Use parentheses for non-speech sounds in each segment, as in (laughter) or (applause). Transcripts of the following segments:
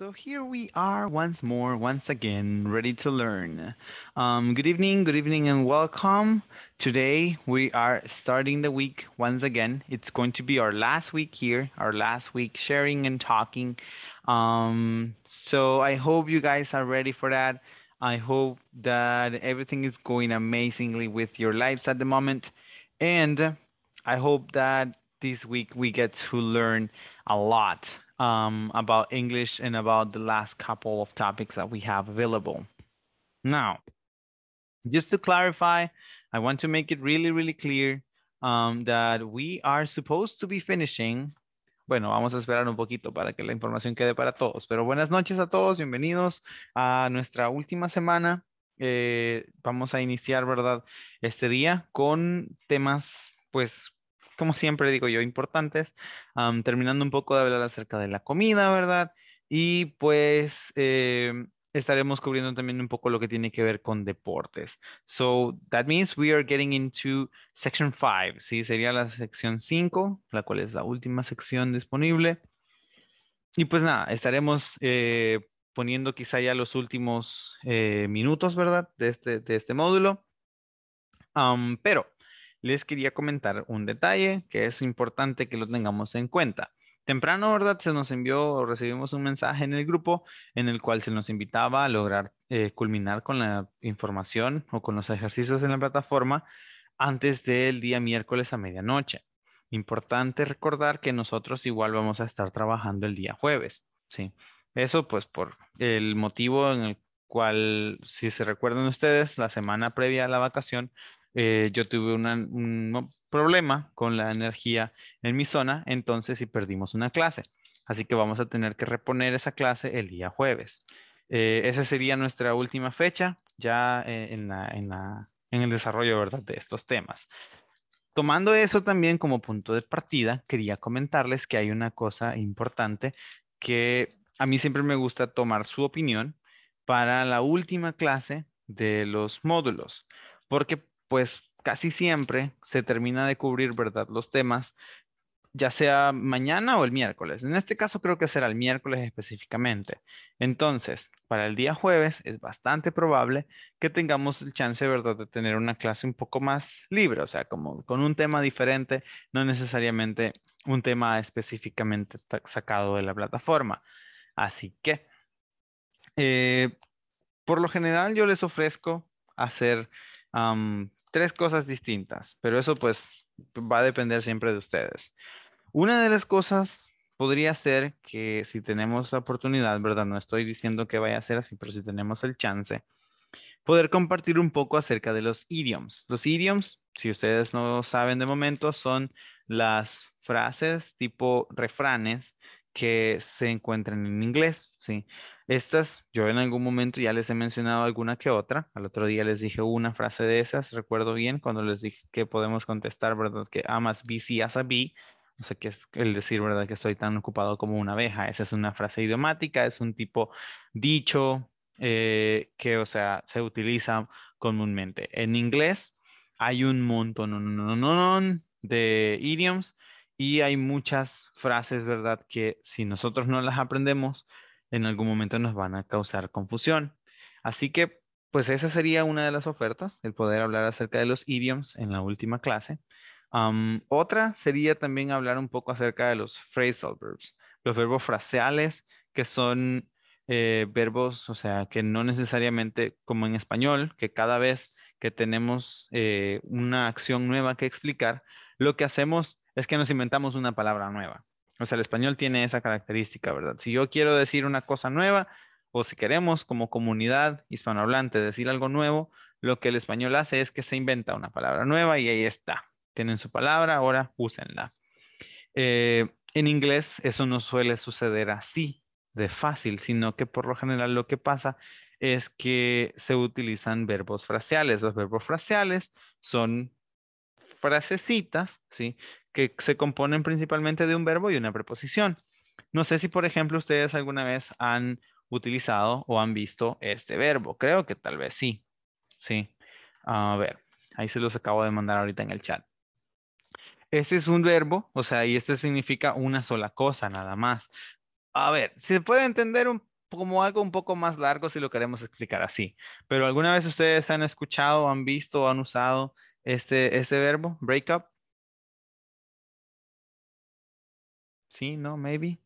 So here we are once more, once again, ready to learn. Um, good evening, good evening, and welcome. Today we are starting the week once again. It's going to be our last week here, our last week sharing and talking. Um, so I hope you guys are ready for that. I hope that everything is going amazingly with your lives at the moment. And I hope that this week we get to learn a lot Um, about English and about the last couple of topics that we have available. Now, just to clarify, I want to make it really, really clear um, that we are supposed to be finishing. Bueno, vamos a esperar un poquito para que la información quede para todos. Pero buenas noches a todos, bienvenidos a nuestra última semana. Eh, vamos a iniciar, ¿verdad? Este día con temas, pues, como siempre digo yo, importantes, terminando un poco de hablar acerca de la comida, ¿verdad? Y pues em, estaremos cubriendo también un poco lo que tiene que ver con deportes. So that means we are getting into section 5, ¿sí? Sería la sección 5, la cual es la última sección disponible. Y pues nada, estaremos eh, poniendo quizá ya los últimos eh, minutos, ¿verdad? De este, de este módulo. pero les quería comentar un detalle que es importante que lo tengamos en cuenta. Temprano, ¿verdad? Se nos envió o recibimos un mensaje en el grupo en el cual se nos invitaba a lograr eh, culminar con la información o con los ejercicios en la plataforma antes del día miércoles a medianoche. Importante recordar que nosotros igual vamos a estar trabajando el día jueves, ¿sí? Eso pues por el motivo en el cual, si se recuerdan ustedes, la semana previa a la vacación eh, yo tuve un problema con la energía en mi zona, entonces y perdimos una clase. Así que vamos a tener que reponer esa clase el día jueves. Eh, esa sería nuestra última fecha ya eh, en, el desarrollo de estos temas. Tomando eso también como punto de partida, quería comentarles que hay una cosa importante que a mí siempre me gusta tomar su opinión para la última clase de los módulos, porque pues casi siempre se termina de cubrir, ¿verdad? Los temas, ya sea mañana o el miércoles. En este caso creo que será el miércoles específicamente. Entonces, para el día jueves es bastante probable que tengamos el chance, ¿verdad?, de tener una clase un poco más libre, o sea, como con un tema diferente, no necesariamente un tema específicamente sacado de la plataforma. Así que, eh, por lo general yo les ofrezco hacer tres cosas distintas, pero eso pues va a depender siempre de ustedes. Una de las cosas podría ser que si tenemos la oportunidad, ¿verdad? No estoy diciendo que vaya a ser así, pero si tenemos el chance, poder compartir un poco acerca de los idioms. Los idioms, si ustedes no saben de momento, son las frases tipo refranes que se encuentran en inglés, ¿sí? Estas, yo en algún momento ya les he mencionado alguna que otra. Al otro día les dije una frase de esas, recuerdo bien, cuando les dije que podemos contestar, ¿verdad? Que amas, bici B si as a B. O sé que es el decir, ¿verdad? Que estoy tan ocupado como una abeja. Esa es una frase idiomática, es un tipo dicho eh, que, o sea, se utiliza comúnmente. En inglés hay un montón de idioms y hay muchas frases, ¿verdad? Que si nosotros no las aprendemos, en algún momento nos van a causar confusión. Así que, pues esa sería una de las ofertas, el poder hablar acerca de los idioms en la última clase. otra sería también hablar un poco acerca de los phrasal verbs, los verbos fraseales, que son eh, verbos, o sea, que no necesariamente como en español, que cada vez que tenemos eh, una acción nueva que explicar, lo que hacemos es que nos inventamos una palabra nueva. O sea, el español tiene esa característica, ¿verdad? Si yo quiero decir una cosa nueva o si queremos como comunidad hispanohablante decir algo nuevo, lo que el español hace es que se inventa una palabra nueva y ahí está. Tienen su palabra, ahora úsenla. Eh, en inglés eso no suele suceder así de fácil, sino que por lo general lo que pasa es que se utilizan verbos fraciales. Los verbos fraciales son frasecitas, ¿sí? que se componen principalmente de un verbo y una preposición. No sé si, por ejemplo, ustedes alguna vez han utilizado o han visto este verbo. Creo que tal vez sí. Sí. A ver, ahí se los acabo de mandar ahorita en el chat. Este es un verbo, o sea, y este significa una sola cosa nada más. A ver, si se puede entender como algo un poco más largo si lo queremos explicar así, pero ¿alguna vez ustedes han escuchado, han visto, han usado este, este verbo, up. Sí, no, maybe.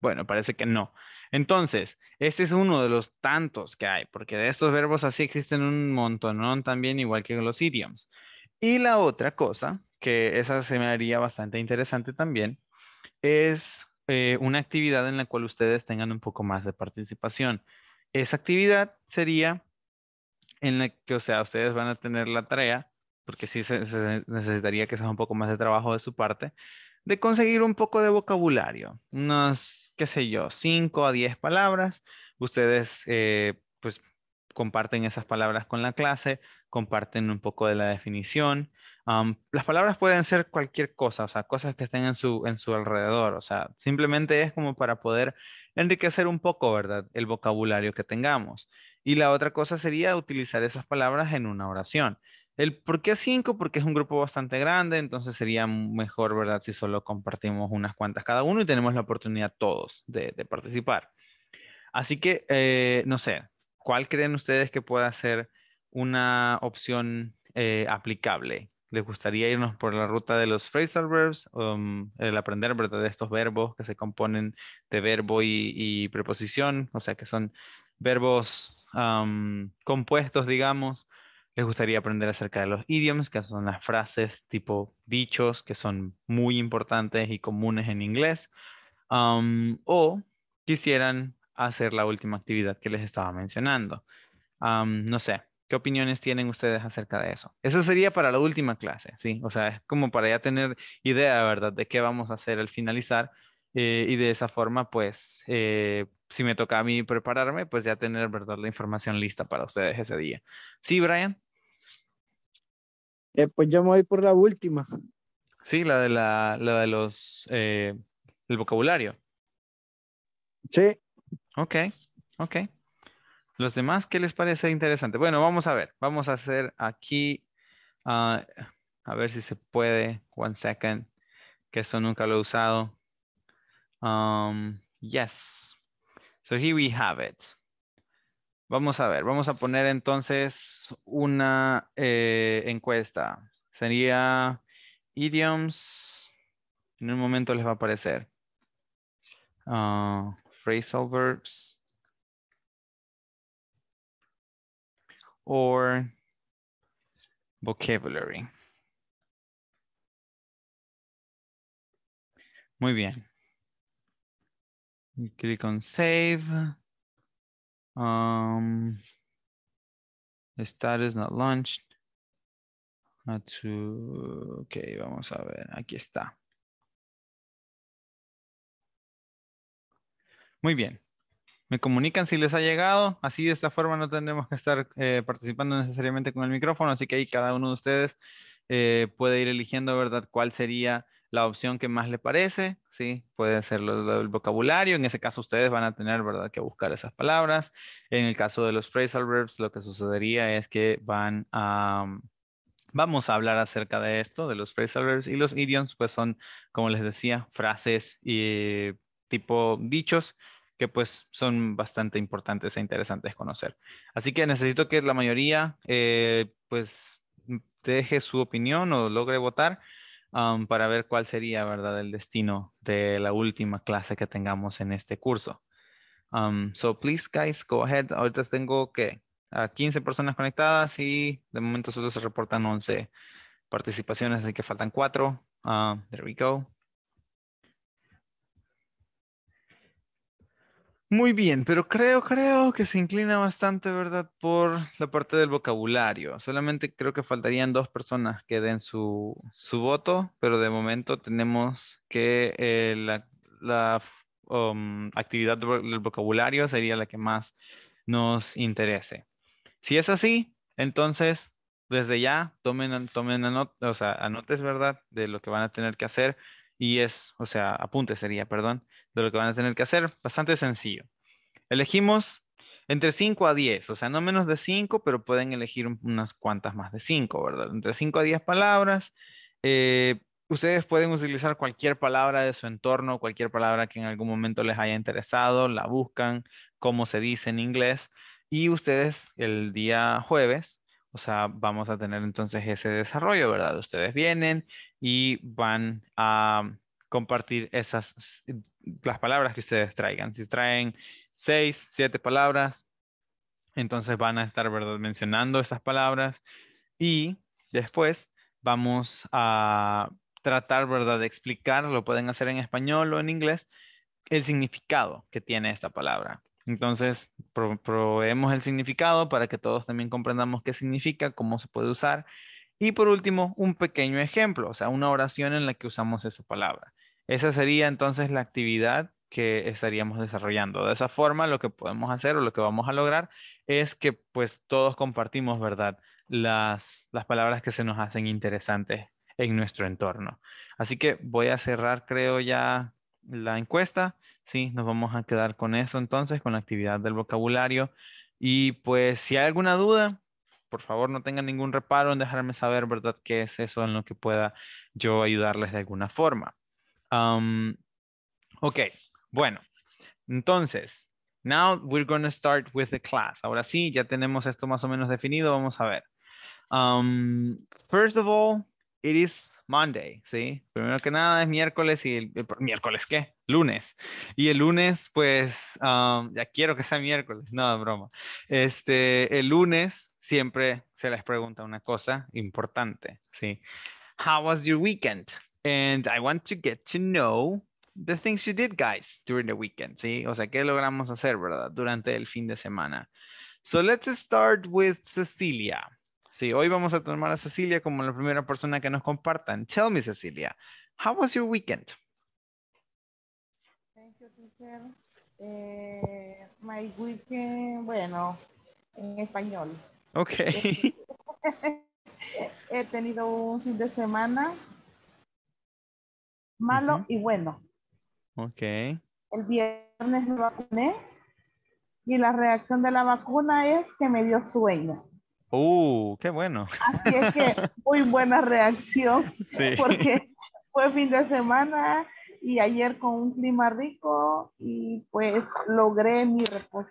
Bueno, parece que no. Entonces, este es uno de los tantos que hay, porque de estos verbos así existen un montonón también, igual que los idioms. Y la otra cosa, que esa se me haría bastante interesante también, es eh, una actividad en la cual ustedes tengan un poco más de participación. Esa actividad sería en la que, o sea, ustedes van a tener la tarea porque sí se, necesitaría que sea un poco más de trabajo de su parte, de conseguir un poco de vocabulario, unas, qué sé yo, cinco a diez palabras. Ustedes, eh, pues, comparten esas palabras con la clase, comparten un poco de la definición. las palabras pueden ser cualquier cosa, o sea, cosas que estén en su, en su alrededor, o sea, simplemente es como para poder enriquecer un poco, ¿verdad? El vocabulario que tengamos. Y la otra cosa sería utilizar esas palabras en una oración. El por qué cinco? porque es un grupo bastante grande, entonces sería mejor, ¿verdad? Si solo compartimos unas cuantas cada uno y tenemos la oportunidad todos de, participar. Así que, eh, no sé, ¿cuál creen ustedes que pueda ser una opción eh, aplicable? ¿Les gustaría irnos por la ruta de los phrasal verbs? Um, el aprender, ¿verdad? De estos verbos que se componen de verbo y, preposición, o sea, que son verbos compuestos, digamos les gustaría aprender acerca de los idioms, que son las frases tipo dichos, que son muy importantes y comunes en inglés, o quisieran hacer la última actividad que les estaba mencionando. no sé, ¿qué opiniones tienen ustedes acerca de eso? Eso sería para la última clase, ¿sí? O sea, es como para ya tener idea, ¿verdad?, de qué vamos a hacer al finalizar. Eh, y de esa forma, pues, eh, si me toca a mí prepararme, pues ya tener, ¿verdad?, la información lista para ustedes ese día. ¿Sí, Brian? Eh, pues ya me voy por la última. Sí, la de, la, de los, eh, el vocabulario. Sí. Ok, ok. Los demás, ¿qué les parece interesante? Bueno, vamos a ver, vamos a hacer aquí, ah, a ver si se puede, one second, que esto nunca lo he usado. Um, yes. So here we have it. Vamos a ver, vamos a poner entonces una eh, encuesta. Sería idioms. En un momento les va a aparecer. Ah, phrasal verbs. Or vocabulary. Muy bien. Clic on save. Um, is status not launched. ok, vamos a ver, aquí está. Muy bien. Me comunican si les ha llegado. Así de esta forma no tendremos que estar eh, participando necesariamente con el micrófono. Así que ahí cada uno de ustedes eh, puede ir eligiendo, ¿verdad?, cuál sería la opción que más le parece, ¿sí? Puede ser el vocabulario, en ese caso ustedes van a tener, ¿verdad?, que buscar esas palabras. En el caso de los phrasal verbs, lo que sucedería es que van a... Mm, vamos a hablar acerca de esto, de los phrasal verbs y los idioms, pues son, como les decía, frases y tipo dichos que pues son bastante importantes e interesantes conocer. Así que necesito que la mayoría eh, pues deje su opinión o logre votar para ver cuál sería, ¿verdad?, el destino de la última clase que tengamos en este curso. so please, guys, go ahead. Ahorita tengo que a 15 personas conectadas y de momento solo se reportan 11 participaciones, así que faltan 4. Ah, there we go. Muy bien, pero creo, creo que se inclina bastante, ¿verdad? Por la parte del vocabulario. Solamente creo que faltarían dos personas que den su, voto, pero de momento tenemos que eh, la, um, actividad del vocabulario sería la que más nos interese. Si es así, entonces desde ya tomen, tomen anotes, ¿verdad? De lo que van a tener que hacer y es, o sea, apunte sería, perdón, de lo que van a tener que hacer. Bastante sencillo. Elegimos entre 5 a 10, o sea, no menos de 5, pero pueden elegir unas cuantas más de 5, ¿verdad? Entre 5 a 10 palabras. Eh, ustedes pueden utilizar cualquier palabra de su entorno, cualquier palabra que en algún momento les haya interesado, la buscan, cómo se dice en inglés. Y ustedes el día jueves o sea, vamos a tener entonces ese desarrollo, ¿verdad? Ustedes vienen y van a compartir esas, las palabras que ustedes traigan. Si traen seis, siete palabras, entonces van a estar, ¿verdad? Mencionando esas palabras y después vamos a tratar, ¿verdad? De explicar, lo pueden hacer en español o en inglés, el significado que tiene esta palabra. Entonces, proveemos el significado para que todos también comprendamos qué significa, cómo se puede usar. Y por último, un pequeño ejemplo, o sea, una oración en la que usamos esa palabra. Esa sería entonces la actividad que estaríamos desarrollando. De esa forma, lo que podemos hacer o lo que vamos a lograr es que pues todos compartimos, ¿verdad? las palabras que se nos hacen interesantes en nuestro entorno. Así que voy a cerrar, creo, ya la encuesta. Sí, nos vamos a quedar con eso entonces, con la actividad del vocabulario. Y pues si hay alguna duda, por favor no tengan ningún reparo en dejarme saber, ¿verdad? ¿Qué es eso en lo que pueda yo ayudarles de alguna forma? ok, bueno, entonces, now we're going to start with the class. Ahora sí, ya tenemos esto más o menos definido, vamos a ver. first of all, it is Monday, ¿sí? Primero que nada es miércoles y el, miércoles qué? Lunes. Y el lunes, pues, um, ya quiero que sea miércoles, no, broma. Este, el lunes siempre se les pregunta una cosa importante, ¿sí? How was your weekend? And I want to get to know the things you did, guys, during the weekend, ¿sí? O sea, ¿qué logramos hacer, verdad? Durante el fin de semana. So let's start with Cecilia. Sí, hoy vamos a tomar a Cecilia como la primera persona que nos compartan. Tell me, Cecilia, how was your weekend? Thank you, teacher. Eh, my weekend, bueno, en español. Ok. Eh, (laughs) he tenido un fin de semana malo y bueno. Ok. El viernes me vacuné y la reacción de la vacuna es que me dio sueño. ¡Oh, qué bueno! Así es que (laughs) muy buena reacción, porque fue fin de semana y ayer con un clima rico y pues logré mi reposo.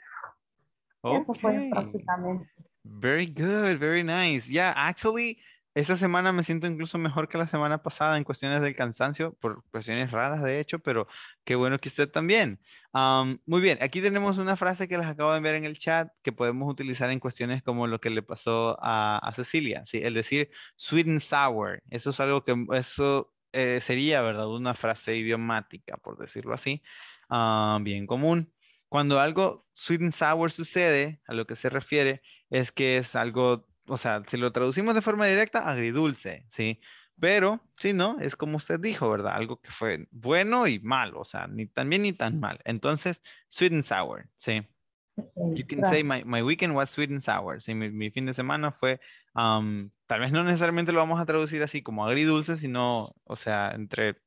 Eso fue prácticamente. Very good, very nice. Yeah, actually, esta semana me siento incluso mejor que la semana pasada en cuestiones del cansancio, por cuestiones raras de hecho, pero qué bueno que usted también. muy bien, aquí tenemos una frase que les acabo de ver en el chat que podemos utilizar en cuestiones como lo que le pasó a, Cecilia, ¿sí? el decir sweet and sour. Eso es algo que eso eh, sería, ¿verdad? Una frase idiomática, por decirlo así, ah, bien común. Cuando algo sweet and sour sucede, a lo que se refiere es que es algo o sea, si lo traducimos de forma directa, agridulce, ¿sí? Pero, si no, es como usted dijo, ¿verdad? Algo que fue bueno y malo, o sea, ni tan bien ni tan mal. Entonces, sweet and sour, ¿sí? You can say my, weekend was sweet and sour. ¿sí? Mi, fin de semana fue, tal vez no necesariamente lo vamos a traducir así como agridulce, sino, o sea, entre,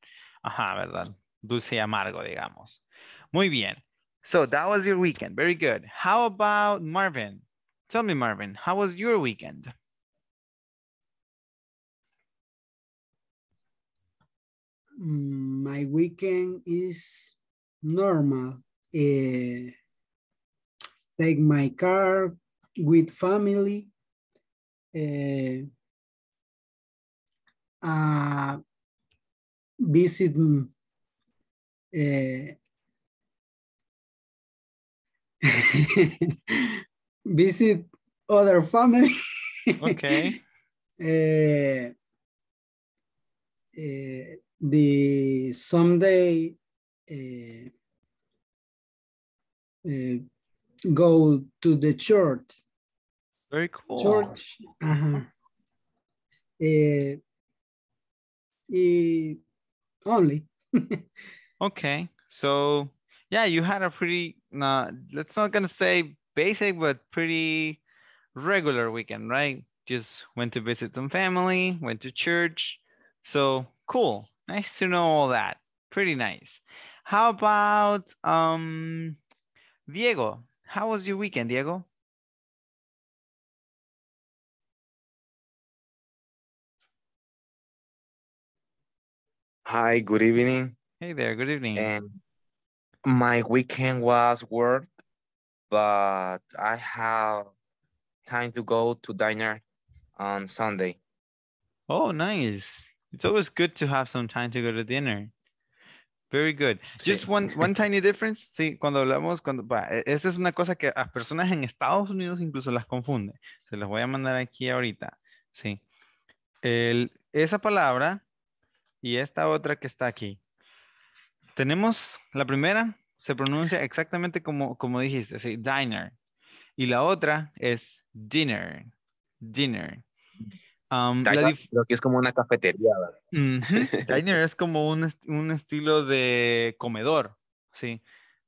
ajá, ¿verdad? Dulce y amargo, digamos. Muy bien. So that was your weekend. Very good. How about Marvin? Tell me, Marvin, how was your weekend? My weekend is normal. Uh, take my car with family. Uh, uh, visit uh, (laughs) visit other family. Okay. uh, (laughs) uh, the someday uh, go to the church. Very cool. Church. Uh -huh. only. (laughs) okay. So yeah, you had a pretty, uh, let's not gonna say basic but pretty regular weekend, right? Just went to visit some family, went to church. So cool. Nice to know all that. Pretty nice. How about um Diego? How was your weekend, Diego? Hi, good evening. Hey there, good evening. And my weekend was work but I have time to go to dinner on Sunday. Oh, nice. It's always good to have some time to go to dinner. Very good. Just one, one tiny difference. Sí, cuando hablamos, cuando, e, esa es una cosa que a personas en Estados Unidos incluso las confunde. Se las voy a mandar aquí ahorita. Sí. El, esa palabra y esta otra que está aquí. Tenemos la primera, se pronuncia exactamente como, como dijiste, diner. Y la otra es dinner, dinner. Um, diner, que es como una cafetería. (laughs) diner es como un, estilo de comedor, sí.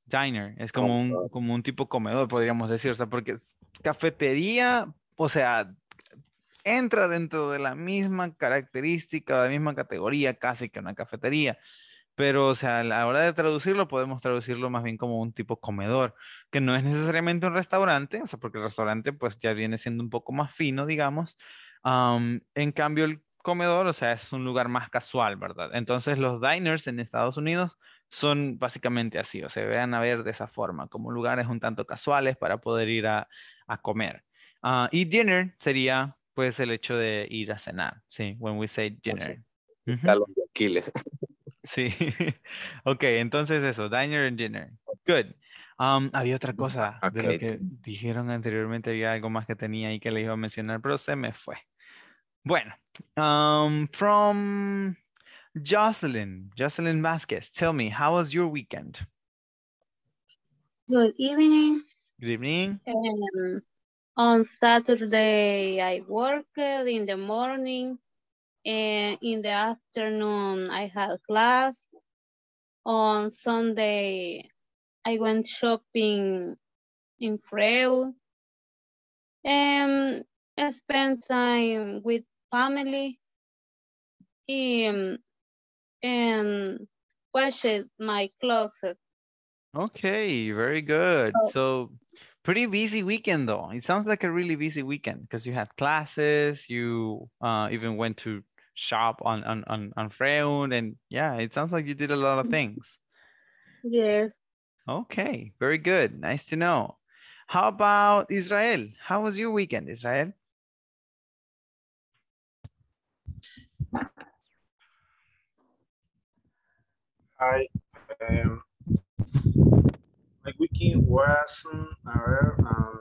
Diner es como un, como un tipo comedor, podríamos decir, o sea, porque cafetería, o sea, entra dentro de la misma característica, de la misma categoría casi que una cafetería pero o sea, a la hora de traducirlo podemos traducirlo más bien como un tipo comedor, que no es necesariamente un restaurante, o sea, porque el restaurante pues ya viene siendo un poco más fino, digamos. en cambio, el comedor, o sea, es un lugar más casual, ¿verdad? Entonces los diners en Estados Unidos son básicamente así, o se vean a ver de esa forma, como lugares un tanto casuales para poder ir a, a comer. Ah, y dinner sería pues el hecho de ir a cenar, sí, when we say dinner. (laughs) Sí. (laughs) ok, entonces eso, diner and dinner. Good. Um, había otra cosa de lo que dijeron anteriormente, había algo más que tenía y que le iba a mencionar, pero se me fue. Bueno, um, from Jocelyn, Jocelyn Vasquez, tell me, how was your weekend? Good evening. Good evening. Um, on Saturday, I worked in the morning. And eh, in the afternoon, I had class. On Sunday, I went shopping in Freu and I spent time with family and, and washed my closet. Okay, very good. Oh. So pretty busy weekend though. It sounds like a really busy weekend because you had classes, you uh, even went to shop on on on, on Freund and yeah it sounds like you did a lot of (laughs) things yes okay very good nice to know how about Israel how was your weekend Israel Hi. um, my weekend wasn't um,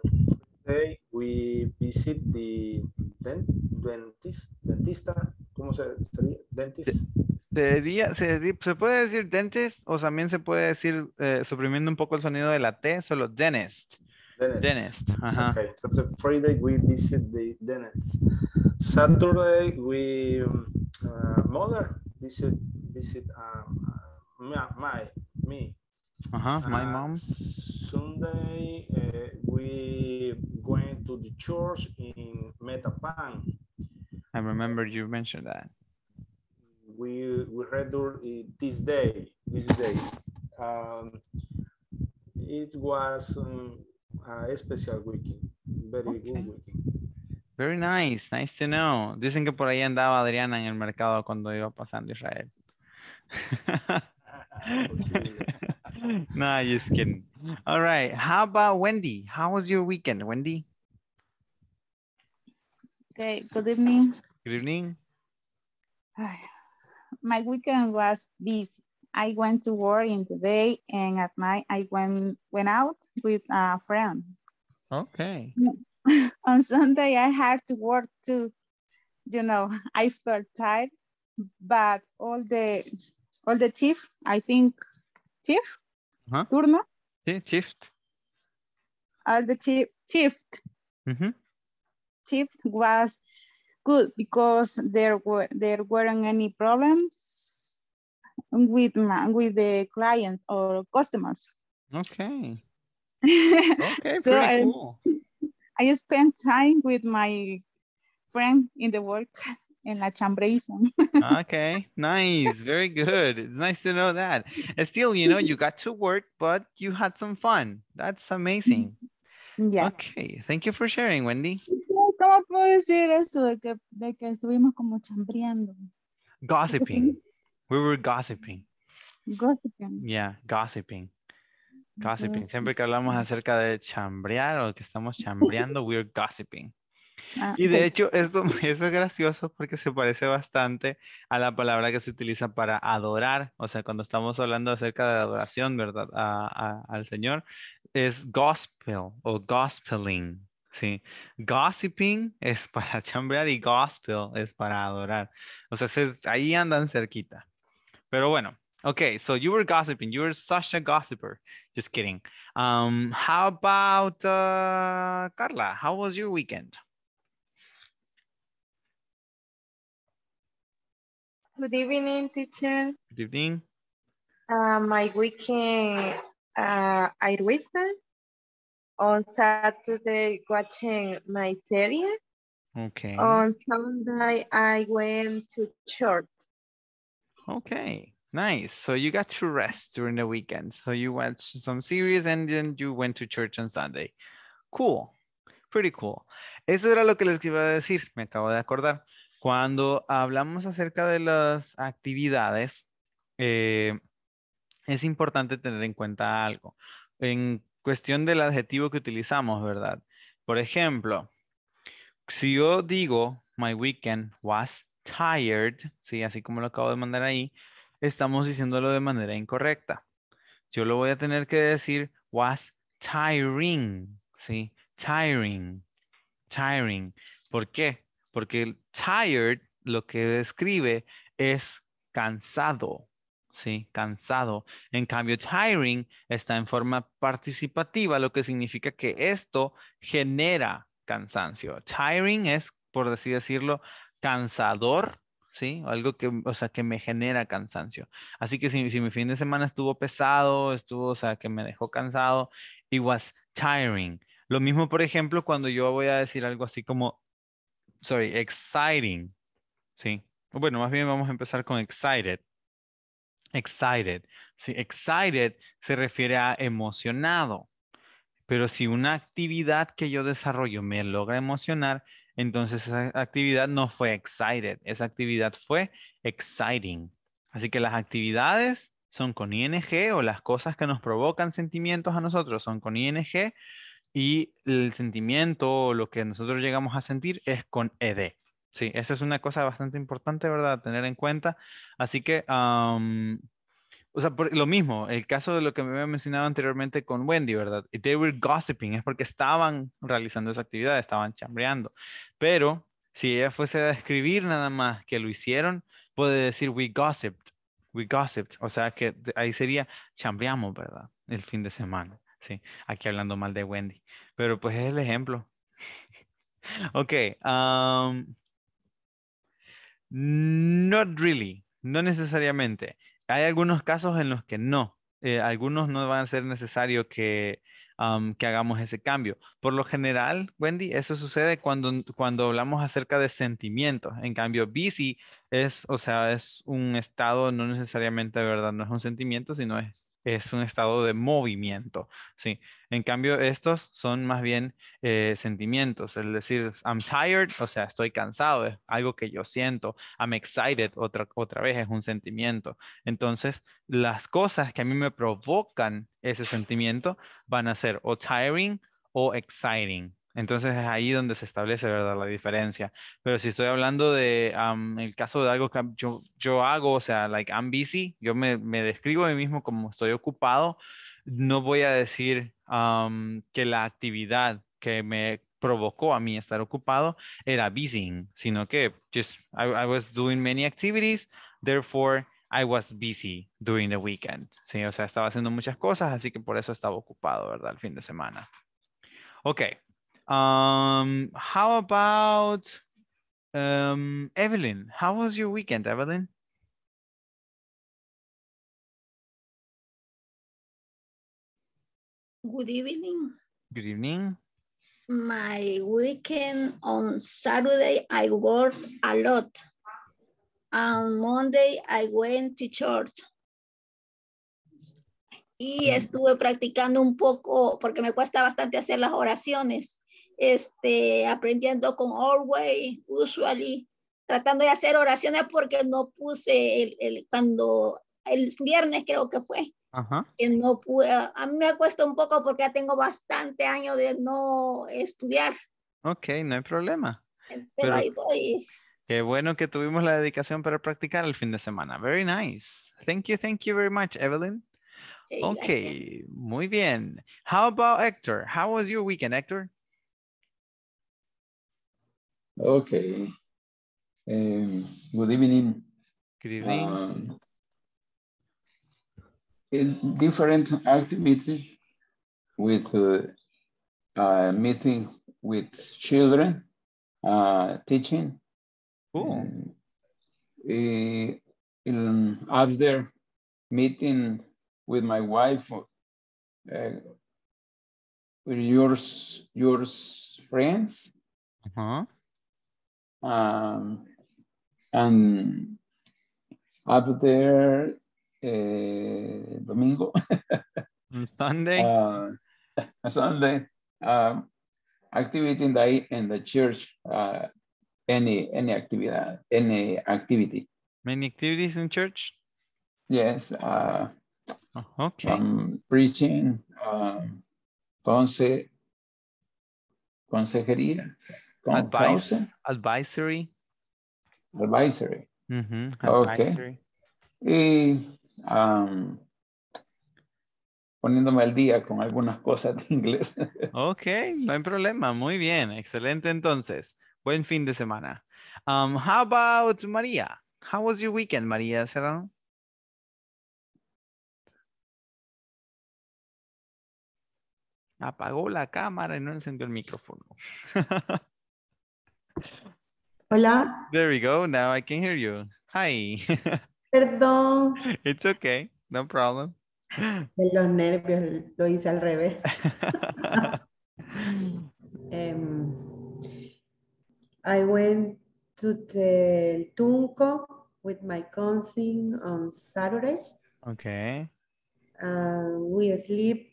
we visit the dentist, dentista, ¿cómo se sería? Dentist. Sería, se puede decir dentist o también se puede decir, eh, suprimiendo un poco el sonido de la T, solo dentist. Dentist. Ajá. Okay, entonces Friday we visit the dentist. Saturday we, um, uh, mother visit, visit um, uh, my, my, me. Uh ah, -huh. My mom. Sunday eh, we went to the church in Metapan. I remember you mentioned that. We we read this day. This day. Um, it was um, a special weekend. Very good weekend. Very nice, nice to know. Dicen que por ahí andaba Adriana en el mercado cuando iba pasando Israel. (laughs) Ah, pues (laughs) (laughs) nah, just kidding. All right. How about Wendy? How was your weekend, Wendy? Okay, good evening. Good evening. My weekend was busy. I went to work in the day and at night I went, went out with a friend. Okay. (laughs) On Sunday I had to work too. You know, I felt tired, but all the all the chief, I think chief Ajá. ¿Turno? Sí, shift. All the shift. Shift. Mm -hmm. Shift was good because there were there weren't any problems with with the client or customers. Okay. (laughs) Okay, so I, cool. I spent time with my friend in the work en la chambration. okay, nice, very good. It's nice to know that. And still, you know, you got to work, but you had some fun. That's amazing. Yeah. Okay, thank you for sharing, Wendy. ¿Cómo puedo decir eso de que, de que estuvimos como chambreando? Gossiping. we were gossiping. Gossiping. Yeah, gossiping. Gossiping. Siempre que hablamos acerca de chambrear o que estamos chambreando, we're gossiping. y ah, de hecho, (laughs) eso es gracioso porque se parece bastante a la palabra que se utiliza para adorar. O sea, cuando estamos hablando acerca de adoración, ¿verdad? A, al Señor, es gospel o gospeling. Sí, gossiping es para (laughs) chambrear y gospel es para adorar. O sea, ahí andan cerquita. Pero bueno, okay, so you were gossiping. You were such a gossiper. Just kidding. Um, how about uh, Carla? How was your weekend? Good evening, teacher. Good evening. Uh, my weekend, uh, I rested. on Saturday watching my series. Okay. On Sunday, I went to church. Okay, nice. So you got to rest during the weekend. So you watched some series and then you went to church on Sunday. Cool. Pretty cool. Eso era lo que les iba a decir. Me acabo de acordar. Cuando hablamos acerca de las actividades, eh, es importante tener en cuenta algo. En cuestión del adjetivo que utilizamos, ¿verdad? Por ejemplo, si yo digo, my weekend was tired, ¿sí? así como lo acabo de mandar ahí, estamos diciéndolo de manera incorrecta. Yo lo voy a tener que decir, was tiring, ¿sí? Tiring, tiring. ¿Por qué? porque el tired lo que describe es cansado, ¿sí? Cansado. En cambio, tiring está en forma participativa, lo que significa que esto genera cansancio. Tiring es, por así decirlo, cansador, ¿sí? Algo que, o sea, que me genera cansancio. Así que si, mi fin de semana estuvo pesado, estuvo, o sea, que me dejó cansado, it was tiring. Lo mismo, por ejemplo, cuando yo voy a decir algo así como sorry, exciting. Sí. Bueno, más bien vamos a empezar con excited. Excited. Sí, excited se refiere a emocionado. Pero si una actividad que yo desarrollo me logra emocionar, entonces esa actividad no fue excited, esa actividad fue exciting. Así que las actividades son con ING o las cosas que nos provocan sentimientos a nosotros son con ING y el sentimiento, o lo que nosotros llegamos a sentir es con ED. Sí, esa es una cosa bastante importante, ¿verdad? Tener en cuenta. Así que, o sea, por lo mismo, el caso de lo que me había mencionado anteriormente con Wendy, ¿verdad? They were gossiping, es porque estaban realizando esa actividad, estaban chambreando. Pero si ella fuese a escribir nada más que lo hicieron, puede decir we gossiped, we gossiped. O sea, que ahí sería chambreamos, ¿verdad? El fin de semana. Sí, aquí hablando mal de Wendy. Pero pues es el ejemplo. (laughs) ok. Um, not really, no necesariamente. Hay algunos casos en los que no. Eh, algunos no van a ser necesario que, que hagamos ese cambio. Por lo general, Wendy, eso sucede cuando, cuando hablamos acerca de sentimientos. En cambio, busy es, o sea, es un estado, no necesariamente, ¿verdad? No es un sentimiento, sino es es un estado de movimiento, ¿sí? En cambio, estos son más bien eh, sentimientos, es decir, I'm tired, o sea, estoy cansado, es algo que yo siento, I'm excited, otra, otra vez es un sentimiento. Entonces, las cosas que a mí me provocan ese sentimiento van a ser o tiring o exciting, entonces es ahí donde se establece, ¿verdad? La diferencia. Pero si estoy hablando de el caso de algo que yo, yo, hago, o sea, like I'm busy, yo me, me, describo a mí mismo como estoy ocupado, no voy a decir que la actividad que me provocó a mí estar ocupado era busy, sino que just I, was doing many activities, therefore I was busy during the weekend. Sí, o sea, estaba haciendo muchas cosas, así que por eso estaba ocupado, ¿verdad? El fin de semana. Ok. Um, how about um, Evelyn? How was your weekend, Evelyn? Good evening. Good evening. My weekend on Saturday, I worked a lot. On Monday, I went to church. Y mm. estuve practicando un poco, porque me cuesta bastante hacer las oraciones este, aprendiendo con Always, Usually, tratando de hacer oraciones porque no puse el, cuando el viernes creo que fue. Ajá. Que no pude, a mí me cuesta un poco porque ya tengo bastante años de no estudiar. Ok, no hay problema. Pero, ahí voy. Qué bueno que tuvimos la dedicación para practicar el fin de semana. Very nice. Thank you, thank you very much, Evelyn. Ok, muy bien. How about Hector? How was your weekend, Hector? Okay. Um, good evening. Good evening. Um, in different activity with uh, uh, meeting with children, uh, teaching. Cool. Um, in, eh, in, after meeting with my wife, uh, with yours, yours friends. Uh -huh. Um, and after uh, eh, Domingo, (laughs) Sunday, uh, (laughs) Sunday, um, activity in the in the church, uh, any any activity, any activity. Many activities in church. Yes. Uh, oh, okay. Um, preaching, um, conse consejería. advisory. Advisory. advisory. Y um, poniéndome al día con algunas cosas de inglés. (laughs) ok, no hay problema. Muy bien, excelente entonces. Buen fin de semana. Um, how about María? How was your weekend, María Serrano? Apagó la cámara y no encendió el micrófono. (laughs) Hola. There we go. Now I can hear you. Hi. (laughs) Perdón. It's okay. No problem. De los nervios lo hice al revés. um, (laughs) I went to the Tunco with my cousin on Saturday. Okay. Uh, we sleep,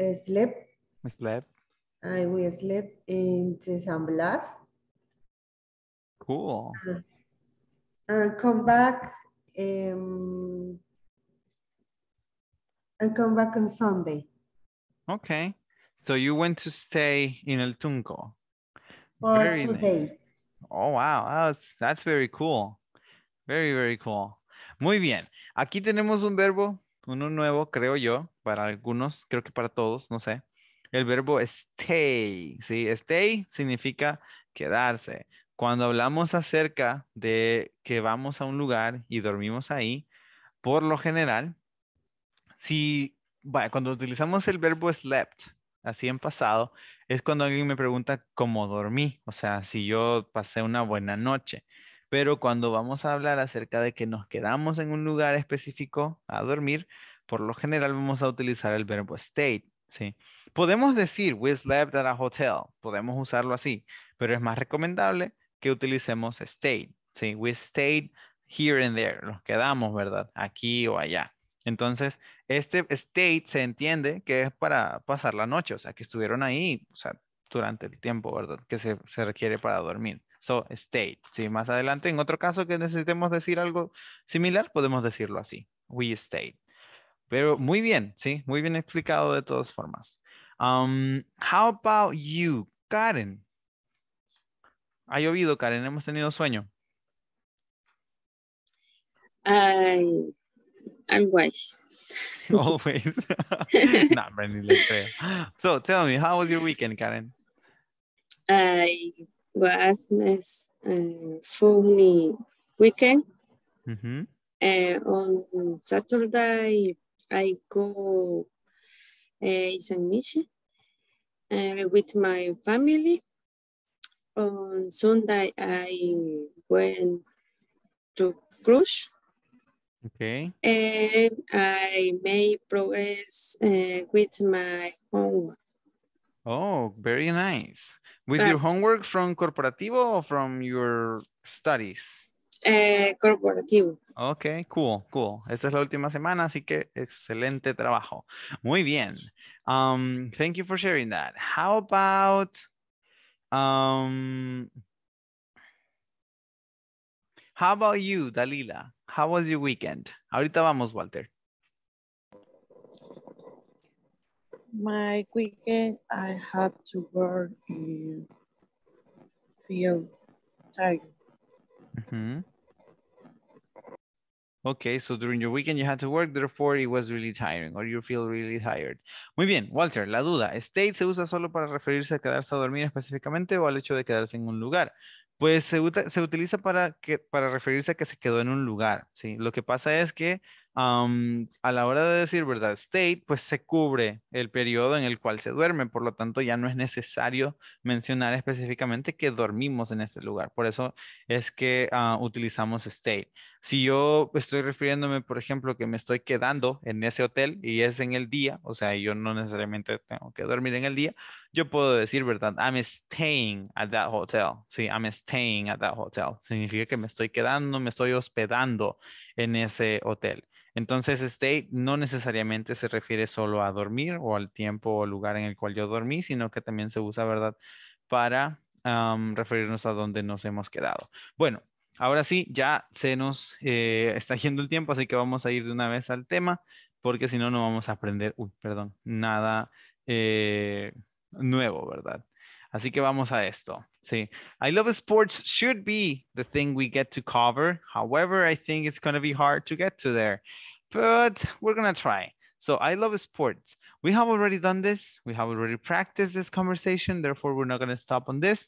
uh, slept. We slept. I we slept in the San Blas. Ah, cool. come back em, come back on Sunday. Okay. So you went to stay in El Tunco. For Oh, wow. that's very cool. Very, very cool. Muy bien. Aquí tenemos un verbo, uno nuevo, creo yo, para algunos, creo que para todos, no sé. El verbo stay, ¿sí? Stay significa quedarse. Cuando hablamos acerca de que vamos a un lugar y dormimos ahí, por lo general, si cuando utilizamos el verbo slept, así en pasado, es cuando alguien me pregunta cómo dormí, o sea, si yo pasé una buena noche. Pero cuando vamos a hablar acerca de que nos quedamos en un lugar específico a dormir, por lo general vamos a utilizar el verbo stayed, ¿sí? Podemos decir, we slept at a hotel, podemos usarlo así, pero es más recomendable que utilicemos stay, ¿sí? We stayed here and there. Nos quedamos, ¿verdad? Aquí o allá. Entonces, este state se entiende que es para pasar la noche, o sea, que estuvieron ahí, o sea, durante el tiempo, ¿verdad? Que se, requiere para dormir. So, stayed. ¿sí? Más adelante, en otro caso que necesitemos decir algo similar, podemos decirlo así. We stayed. Pero muy bien, ¿sí? Muy bien explicado de todas formas. Um, how about you, Karen? Ha llovido, Karen, hemos tenido sueño. I, I'm wise. (laughs) Always. Not really like So tell me, how was your weekend, Karen? I was miss uh, me weekend. Mm -hmm. uh, on Saturday, I go uh, San Michi uh, with my family. On Sunday, I went to Cruz. Okay. And I made progress eh, with my homework. Oh, very nice. With your homework from corporativo or from your studies? Eh, corporativo. Okay, cool, cool. Esta es la última semana, así que excelente trabajo. Muy bien. Um, thank you for sharing that. How about Um, how about you, Dalila? How was your weekend? Ahorita vamos, Walter. My weekend, I had to work in field Mm -hmm. Okay, so during your weekend you had to work, therefore it was really tiring or you feel really tired. Muy bien, Walter, la duda. ¿State se usa solo para referirse a quedarse a dormir específicamente o al hecho de quedarse en un lugar. Pues se, utiliza para, que, para referirse a que se quedó en un lugar. ¿sí? Lo que pasa es que a la hora de decir verdad state, pues se cubre el periodo en el cual se duerme, por lo tanto ya no es necesario mencionar específicamente que dormimos en este lugar, por eso es que ah, utilizamos state. Si yo estoy refiriéndome, por ejemplo, que me estoy quedando en ese hotel y es en el día, o sea, yo no necesariamente tengo que dormir en el día, yo puedo decir, ¿verdad? I'm staying at that hotel. Sí, I'm staying at that hotel. Significa que me estoy quedando, me estoy hospedando en ese hotel. Entonces, stay no necesariamente se refiere solo a dormir o al tiempo o lugar en el cual yo dormí, sino que también se usa, ¿verdad? Para referirnos a donde nos hemos quedado. Bueno, ahora sí, ya se nos eh, (laughs) está yendo el tiempo, así que vamos a ir de una vez al tema, porque si no, no vamos a aprender, uy, perdón, nada. Eh, nuevo, ¿verdad? Así que vamos a esto. Sí. I love sports should be the thing we get to cover. However, I think it's going to be hard to get to there, but we're going to try. So I love sports. We have already done this. We have already practiced this conversation. Therefore, we're not going to stop on this.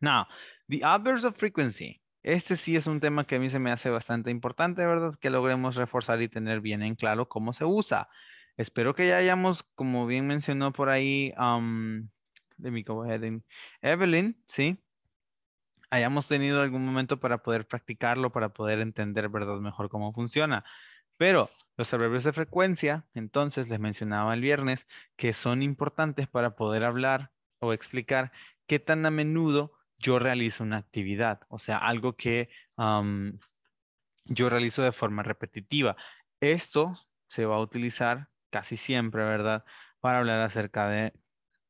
Now, the adverbs of frequency. Este sí es un tema que a mí se me hace bastante importante, ¿verdad? Que logremos reforzar y tener bien en claro cómo se usa. Espero que ya hayamos, como bien mencionó por ahí, eh, Evelyn, ¿sí? Hayamos tenido algún momento para poder practicarlo, para poder entender, ¿verdad? Mejor cómo funciona. Pero los adverbios de frecuencia, entonces les mencionaba el viernes, que son importantes para poder hablar o explicar qué tan a menudo yo realizo una actividad, o sea, algo que yo realizo de forma repetitiva. Esto se va a utilizar casi siempre, ¿verdad? Para hablar acerca de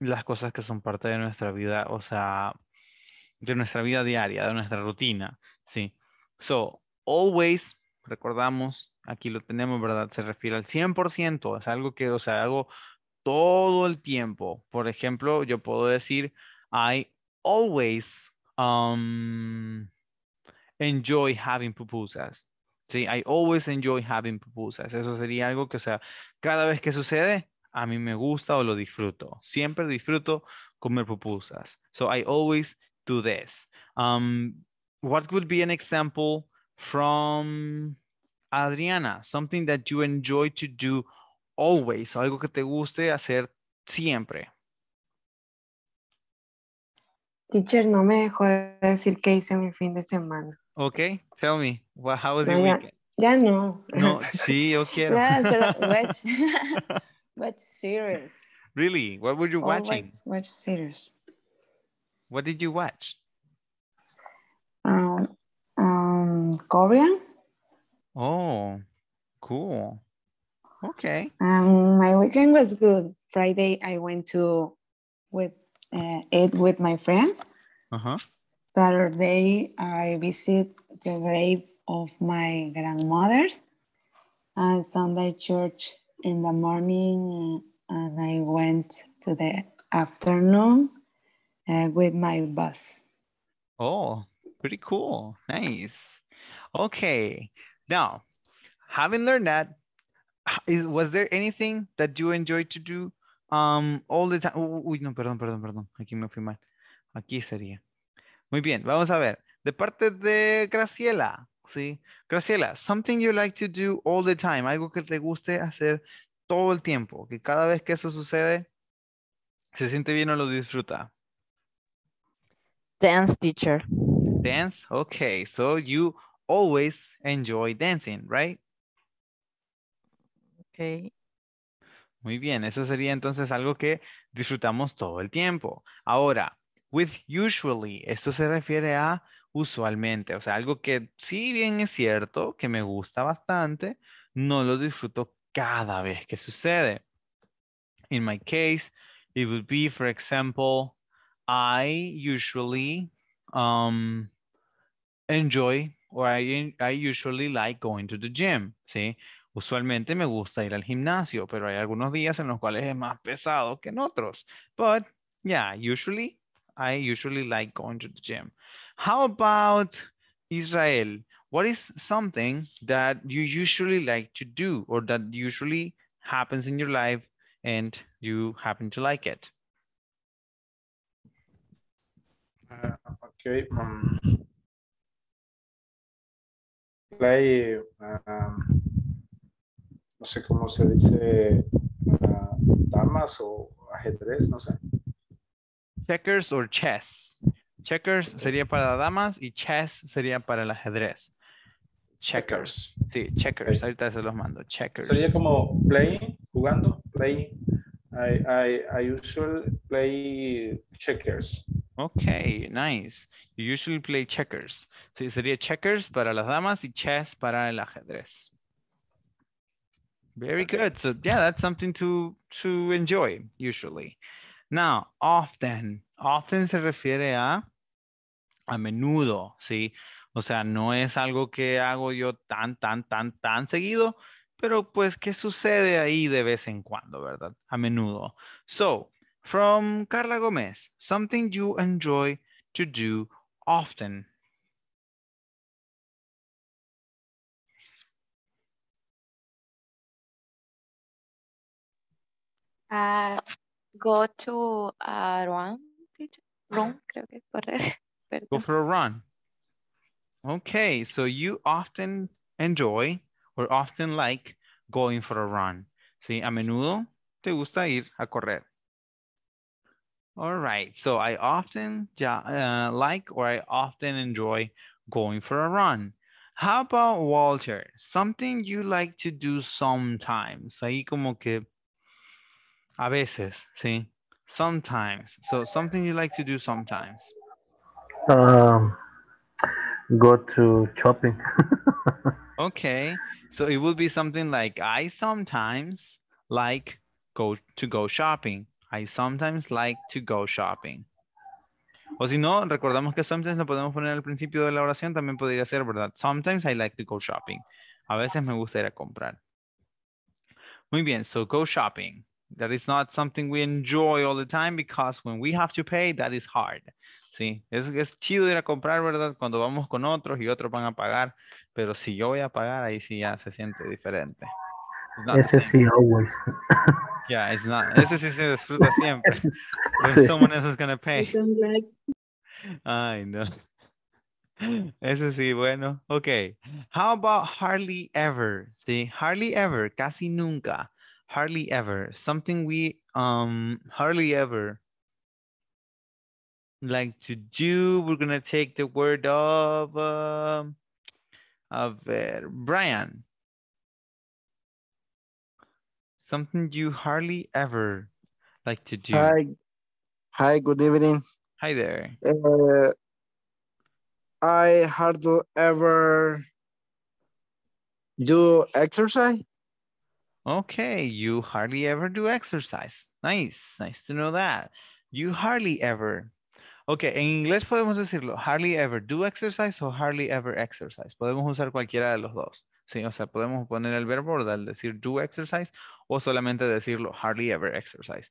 las cosas que son parte de nuestra vida, o sea, de nuestra vida diaria, de nuestra rutina, ¿sí? So, always, recordamos, aquí lo tenemos, ¿verdad? Se refiere al 100%, es algo que, o sea, hago todo el tiempo. Por ejemplo, yo puedo decir, I always um, enjoy having pupusas. Sí, I always enjoy having pupusas. Eso sería algo que, o sea, cada vez que sucede, a mí me gusta o lo disfruto. Siempre disfruto comer pupusas. So I always do this. Um, what would be an example from Adriana? Something that you enjoy to do always. Algo que te guste hacer siempre. Teacher, no me dejó de decir qué hice mi fin de semana. Okay, tell me, what, how was your weekend? Ya no. No, (laughs) sí, yo quiero. Yeah, so watch, (laughs) watch series. Really? What were you Always oh, watching? Watch series. What did you watch? Um, um, Korean. Oh, cool. Okay. Um, my weekend was good. Friday, I went to with uh, eat with my friends. Uh huh. Saturday, I visit the grave of my grandmother's and Sunday church in the morning, uh, and I went to the afternoon uh, with my bus. Oh, pretty cool. Nice. Okay. Now, having learned that, was there anything that you enjoyed to do um, all the time? Uy, no, perdón, perdón, perdón. Aquí me fui mal. Aquí sería. Muy bien, vamos a ver. De parte de Graciela, ¿sí? Graciela, something you like to do all the time, algo que te guste hacer todo el tiempo, que cada vez que eso sucede, se siente bien o lo disfruta. Dance teacher. Dance, okay, so you always enjoy dancing, right? Okay. Muy bien, eso sería entonces algo que disfrutamos todo el tiempo. Ahora, with usually, esto se refiere a usualmente. O sea, algo que si bien es cierto, que me gusta bastante, no lo disfruto cada vez que sucede. In my case, it would be, for example, I usually um, enjoy or I, I usually like going to the gym, ¿sí? Usualmente me gusta ir al gimnasio, pero hay algunos días en los cuales es más pesado que en otros. But yeah, usually I usually like going to the gym. How about Israel? What is something that you usually like to do or that usually happens in your life and you happen to like it? Uh, okay. Um, play, um, no sé cómo se dice, uh, damas o ajedrez, no sé. Checkers or chess? Checkers sería para damas y chess sería para el ajedrez. Checkers. Sí, checkers. Ahorita se los mando. Checkers. Sería como play, jugando, play. I, usually play checkers. Ok, nice. You usually play checkers. Sí, sería checkers para las damas y chess para el ajedrez. Very good. So yeah, that's something to, to enjoy usually. Now, often. Often se refiere a a menudo, ¿sí? O sea, no es algo que hago yo tan, tan, tan, tan seguido, pero pues ¿qué sucede ahí de vez en cuando, ¿verdad? A menudo. So, from Carla Gómez, something you enjoy to do often. Ah, go to a ah, creo que es correr. ¿verdad? Go for a run. Okay, so you often enjoy or often like going for a run. Sí, a menudo te gusta ir a correr. All right, so I often uh, like or I often enjoy going for a run. How about Walter? Something you like to do sometimes. Ahí como que a veces, ¿sí? Sometimes. So something you like to do sometimes. Um, go to shopping. (laughs) okay, so it would be something like I sometimes like go to go shopping. I sometimes like to go shopping. O si no, recordamos que sometimes lo podemos poner al principio de la oración, también podría ser, ¿verdad? Sometimes I like to go shopping. A veces me gusta ir a comprar. Muy bien, so go shopping. That is not something we enjoy all the time because when we have to pay, that is hard. Sí, es, chido ir a comprar, ¿verdad? Cuando vamos con otros y otros van a pagar, pero si yo voy a pagar, ahí sí ya se siente diferente. Ese sí, always. (laughs) Yeah, it's not. Ese sí se disfruta siempre. (laughs) someone else is gonna pay. Ay, no. Ese sí, bueno. Ok. How about hardly ever? Sí, hardly ever, casi nunca. Hardly ever. Something we um hardly ever like to do. We're gonna take the word of uh, of uh, Brian. Something you hardly ever like to do. Hi, hi. Good evening. Hi there. Uh, I hardly ever do exercise. Okay, you hardly ever do exercise. Nice, nice to know that. You hardly ever Ok, en inglés podemos decirlo, hardly ever do exercise o hardly ever exercise. Podemos usar cualquiera de los dos. Sí, o sea, podemos poner el verbo al decir do exercise o solamente decirlo hardly ever exercise.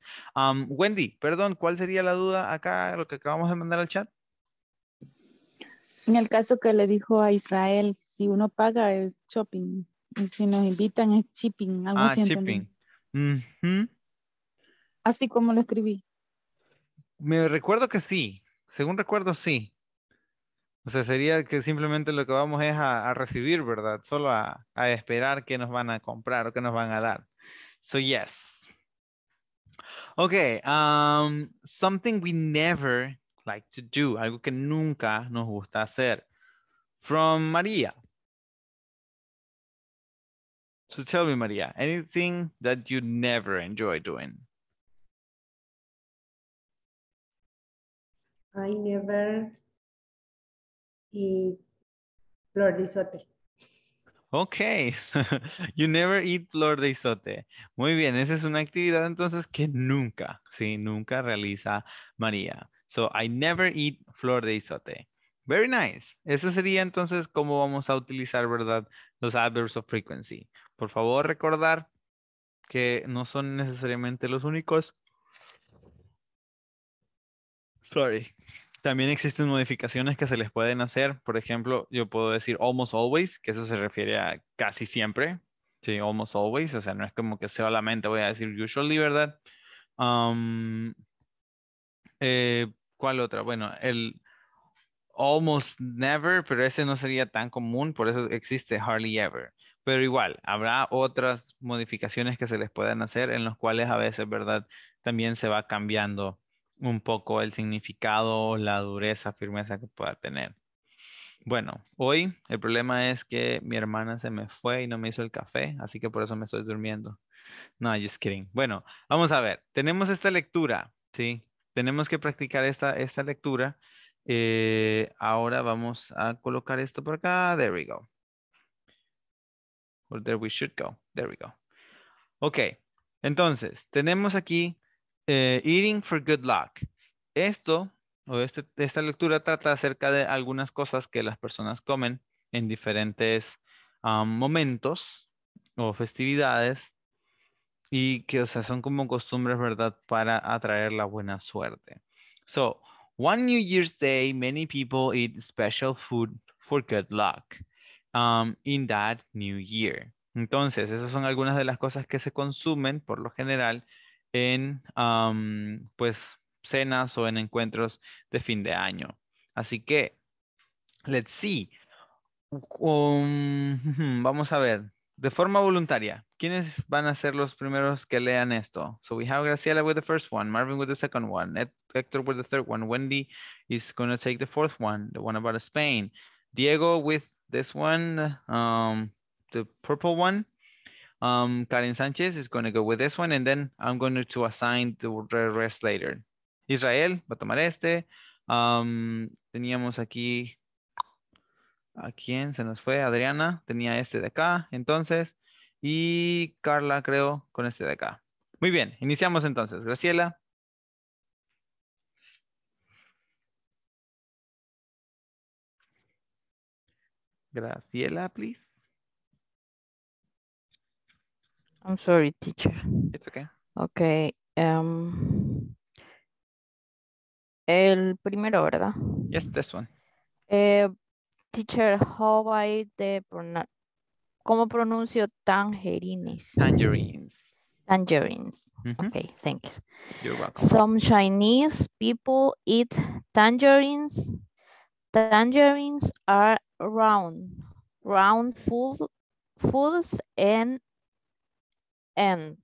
Wendy, perdón, ¿cuál sería la duda acá, lo que acabamos de mandar al chat? En el caso que le dijo a Israel, si uno paga es shopping y si nos invitan es chipping. ah, shipping. Así como lo escribí. Me recuerdo que sí, según recuerdo, sí. O sea, sería que simplemente lo que vamos es a, recibir, ¿verdad? Solo a, esperar que nos van a comprar o que nos van a dar. So, yes. Okay, um, something we never like to do, algo que nunca nos gusta hacer. From María. So tell me, María, anything that you never enjoy doing? I never eat flor de isote. Ok, (laughs) you never eat flor de isote. Muy bien, esa es una actividad entonces que nunca, sí, nunca realiza María. So, I never eat flor de isote. Very nice. Eso sería entonces cómo vamos a utilizar, ¿verdad? Los adverbs of frequency. Por favor, recordar que no son necesariamente los únicos Sorry. También existen modificaciones que se les pueden hacer. Por ejemplo, yo puedo decir almost always, que eso se refiere a casi siempre. Sí, almost always. O sea, no es como que solamente voy a decir usually, ¿verdad? Um, eh, ¿Cuál otra? Bueno, el almost never, pero ese no sería tan común, por eso existe hardly ever. Pero igual, habrá otras modificaciones que se les Pueden hacer en los cuales a veces, ¿verdad? También se va cambiando un poco el significado, la dureza, firmeza que pueda tener. Bueno, hoy el problema es que mi hermana se me fue y no me hizo el café, así que por eso me estoy durmiendo. No, just kidding. Bueno, vamos a ver. Tenemos esta lectura, ¿sí? Tenemos que practicar esta, esta lectura. Eh, ahora vamos a colocar esto por acá. There we go. Or there we should go. There we go. Ok, entonces tenemos aquí eh, eating for Good Luck. Esto o este, esta lectura trata acerca de algunas cosas que las personas comen en diferentes um, momentos o festividades y que, o sea, son como costumbres, ¿verdad?, para atraer la buena suerte. So, one New Year's Day, many people eat special food for good luck um, in that new year. Entonces, esas son algunas de las cosas que se consumen por lo general en um, pues cenas o en encuentros de fin de año. Así que, let's see. Um, vamos a ver. De forma voluntaria, ¿quiénes van a ser los primeros que lean esto? So we have Graciela with the first one, Marvin with the second one, Hector with the third one, Wendy is going to take the fourth one, the one about Spain, Diego with this one, um, the purple one, Um, Karen Sánchez es going to go with this one, and then I'm going to assign the rest later. Israel va a tomar este. Um, teníamos aquí, ¿a quién se nos fue? Adriana, tenía este de acá, entonces. Y Carla, creo, con este de acá. Muy bien, iniciamos entonces. Graciela. Graciela, please. I'm sorry, teacher. It's okay. Okay. Um, el primero, ¿verdad? Yes, this one. Eh, teacher, how I the ¿Cómo pronuncio tangerines? Tangerines. Tangerines. Mm -hmm. Okay, thanks. You're welcome. Some Chinese people eat tangerines. Tangerines are round, round food, foods and end.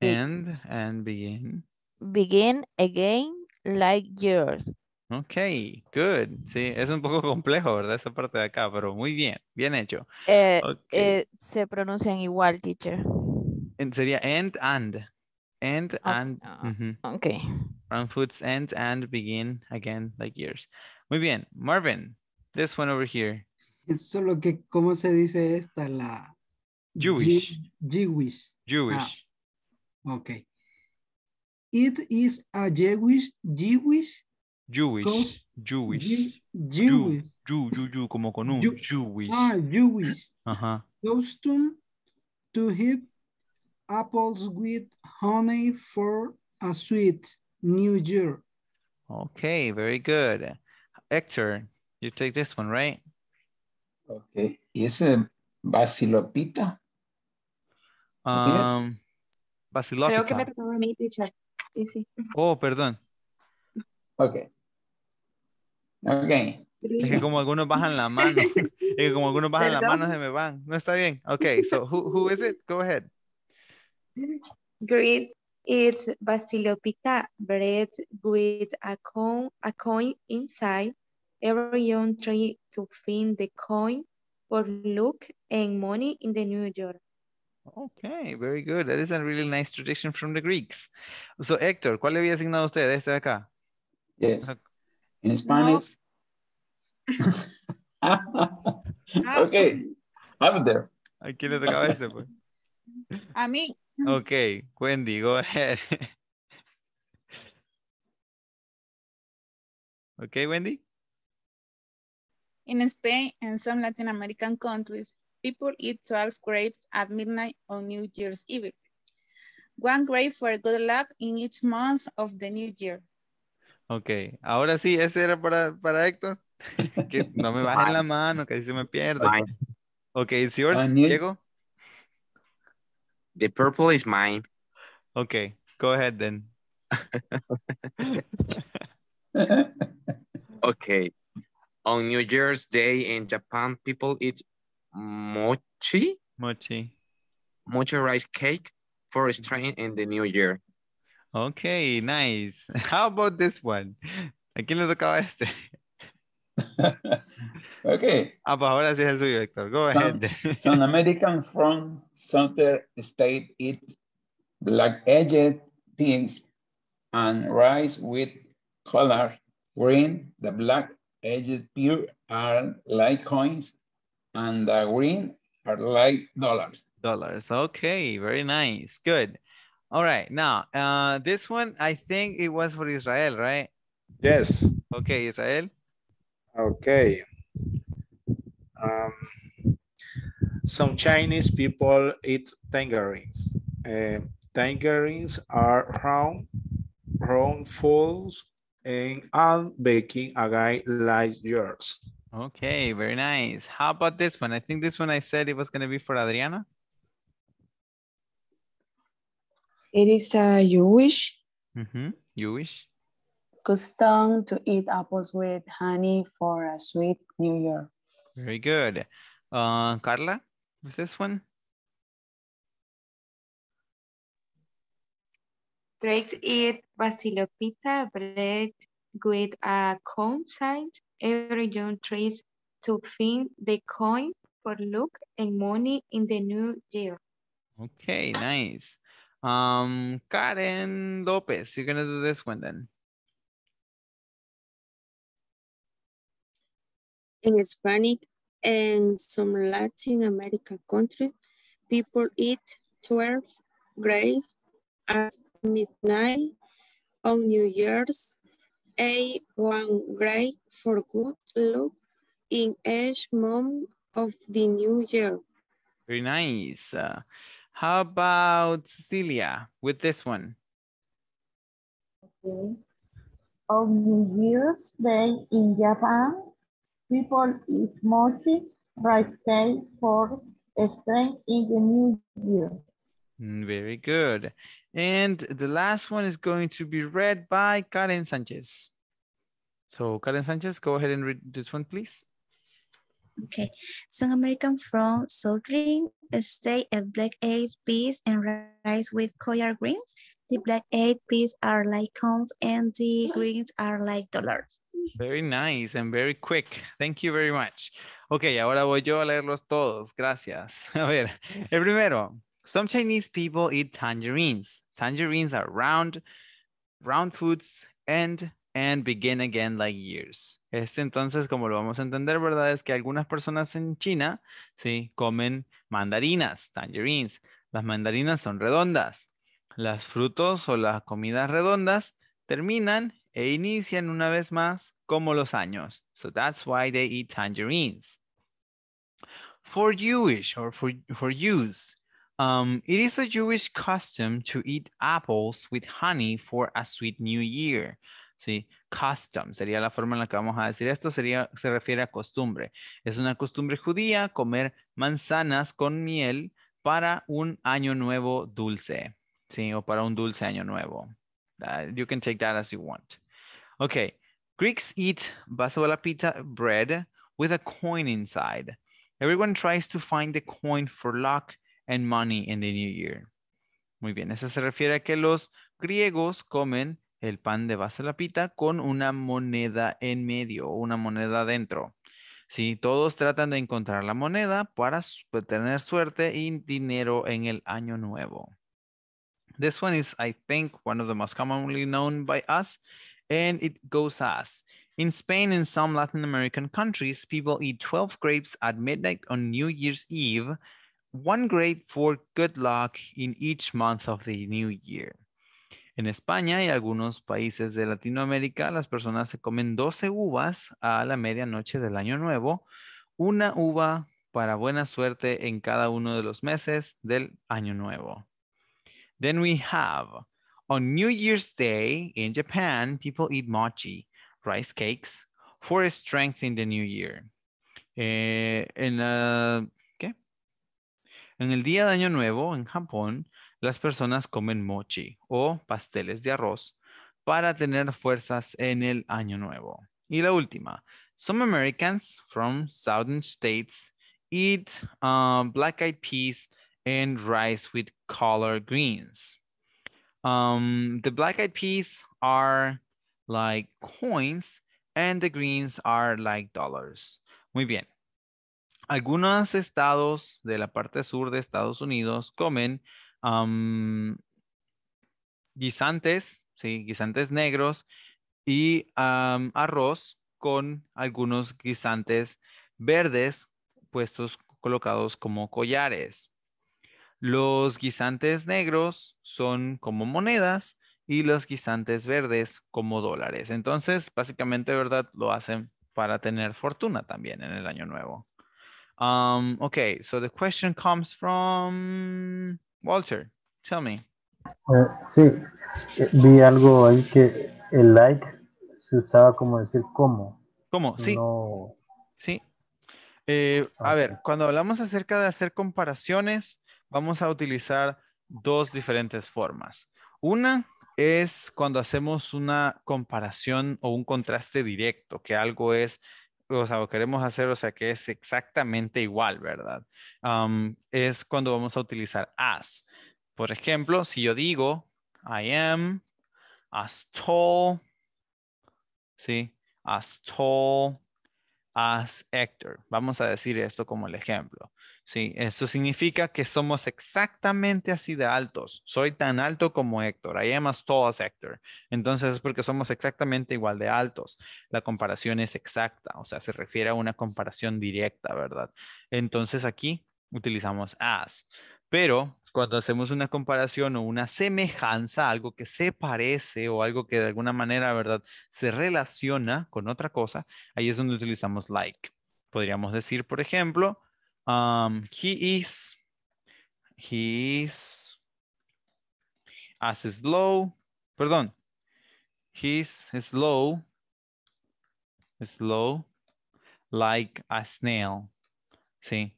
End and begin. Begin again like yours. Ok, good. Sí, es un poco complejo, ¿verdad? Esta parte de acá, pero muy bien, bien hecho. Eh, eh, se pronuncian igual, teacher. sería end and. End and. Okay. Ah, ok. end and begin again like yours. Muy bien, Marvin, this one over here. Solo que, ¿cómo se dice esta? La, Jewish. Jewish. Jewish. Ah, okay. It is a Jewish, Jewish, Jewish, Jewish, Jewish, Jew, Jew, Jew, Jew, como con un Jew, Jewish. Ah, Jewish. Ajá. Custom to heap apples with honey for a sweet New Year. Okay, very good. Hector, you take this one, right? Okay. Is a basilopita? Así Creo que me tocaba a mí, Sí, sí. Oh, perdón. Ok. Ok. Es que como algunos bajan la mano. (laughs) Es que como algunos bajan ¿Perdón? la mano se me van. No está bien. Ok, so who, who is it? Go ahead. Great. It's Basilopita bread with a coin, a coin inside. Everyone try to find the coin for luck and money in the New York. Okay, very good. That is a really nice tradition from the Greeks. So, Héctor, ¿cuál le había asignado usted? Este de acá. Yes. In Spanish. No. (laughs) Ah. okay, I'm there. ¿A quién le tocaba este? Pues? A mí. Okay, Wendy, go ahead. okay, Wendy? In Spain and some Latin American countries, People eat 12 grapes at midnight on New Year's Eve. One grape for good luck in each month of the New Year. Ok, ahora sí, ese era para, para Héctor. (laughs) que no me bajen la mano, que se me pierde. Ok, it's yours, uh, Diego. The purple is mine. Ok, go ahead then. (laughs) okay. On New Year's Day in Japan, people eat mochi. Mochi. Mochi rice cake for a strain in the new year. Okay, nice. (laughs) How about this one? ¿A quién le tocaba este? (laughs) okay. Ah, pues ahora sí es el suyo, Héctor. Go some, ahead. some (laughs) American from Southern State eat black-edged beans and rice with color green. The black-edged pear are like coins and the green are like dollars. Dollars. Okay, very nice. Good. All right. Now, uh, this one, I think it was for Israel, right? Yes. Okay, Israel. Okay. Um, some Chinese people eat tangerines. Uh, tangerines are round, round, full, and a again like yours. Okay, very nice. How about this one? I think this one I said it was going to be for Adriana. It is a uh, Jewish. Mm -hmm. Jewish. Custom to eat apples with honey for a sweet New Year. Very good. Uh, Carla, with this one? Great eat basilopita bread with a cone side every young tries to find the coin for luck and money in the new year. Okay, nice. Um, Karen Lopez, you're gonna do this one then. In Spanish and some Latin American countries, people eat 12 grapes at midnight on New Year's a1 grade for good luck in each month of the new year. Very nice. Uh, how about Celia with this one? Okay. On New Year's Day in Japan, people eat mochi rice cake for strength in the new year. Mm, very good. And the last one is going to be read by Karen Sanchez. So Karen Sanchez, go ahead and read this one, please. Okay. Some American from Southern stay at black eyed peas and rice with collard greens. The black eyed peas are like cones and the greens are like dollars. Very nice and very quick. Thank you very much. Ok, ahora voy yo a leerlos todos. Gracias. (laughs) A ver, el primero. Some Chinese people eat tangerines. Tangerines are round, round foods and and begin again like years. Este entonces, como lo vamos a entender, ¿verdad? Es que algunas personas en China, sí, comen mandarinas, tangerines. Las mandarinas son redondas. Las frutos o las comidas redondas terminan e inician una vez más como los años. So that's why they eat tangerines. For Jewish or for, for Um, it is a Jewish custom to eat apples with honey for a sweet new year. ¿sí? Custom sería la forma en la que vamos a decir esto, sería, se refiere a costumbre. Es una costumbre judía comer manzanas con miel para un año nuevo dulce, ¿sí? O para un dulce año nuevo. Uh, you can take that as you want. Okay, Greeks eat basola pita bread with a coin inside. Everyone tries to find the coin for luck and money in the new year. Muy bien, eso se refiere a que los griegos comen el pan de base la pita con una moneda en medio una moneda dentro. Sí, todos tratan de encontrar la moneda para pues, tener suerte y dinero en el año nuevo. This one is, I think, one of the most commonly known by us, and it goes as In Spain and some Latin American countries, people eat 12 grapes at midnight on New Year's Eve one grape for good luck in each month of the new year. En España y algunos países de Latinoamérica, las personas se comen 12 uvas a la medianoche del año nuevo, una uva para buena suerte en cada uno de los meses del año nuevo. Then we have, on New Year's Day in Japan, people eat mochi, rice cakes, for strength in the new year. Eh, en en el día de Año Nuevo, en Japón, las personas comen mochi o pasteles de arroz para tener fuerzas en el Año Nuevo. Y la última, some Americans from southern states eat ah, black eyed peas and rice with collard greens. Um, the black eyed peas are like coins and the greens are like dollars. Muy bien algunos estados de la parte sur de Estados Unidos comen guisantes, guisantes negros y arroz con algunos guisantes verdes puestos colocados como collares. Los guisantes negros son como monedas y los guisantes verdes como dólares. Entonces, básicamente, ¿verdad? Lo hacen para tener fortuna también en el año nuevo. Um, okay, so the question comes from Walter. Tell me. Eh, sí, eh, vi algo ahí que el like se usaba como decir cómo. ¿Cómo? Sí. Sí. Eh, a ver, cuando hablamos acerca de hacer comparaciones, vamos a utilizar dos diferentes formas. Una es cuando hacemos una comparación o un contraste directo, que algo es o sea, o queremos hacer, o sea, que es exactamente igual, ¿verdad? es cuando vamos a utilizar as. Por ejemplo, si yo digo, I am as tall, ¿sí? As tall as Hector. Vamos a decir esto como el ejemplo. Sí, eso significa que somos exactamente así de altos. Soy tan alto como Héctor. I am as tall as Héctor. Entonces es porque somos exactamente igual de altos. La comparación es exacta, o sea, se refiere a una comparación directa, ¿verdad? Entonces aquí utilizamos as. Pero cuando hacemos una comparación o una semejanza, algo que se parece o algo que de alguna manera, ¿verdad? Se relaciona con otra cosa, ahí es donde utilizamos like. Podríamos decir, por ejemplo, Um, he is, he is as slow, perdón, is slow, slow, like a snail. Sí,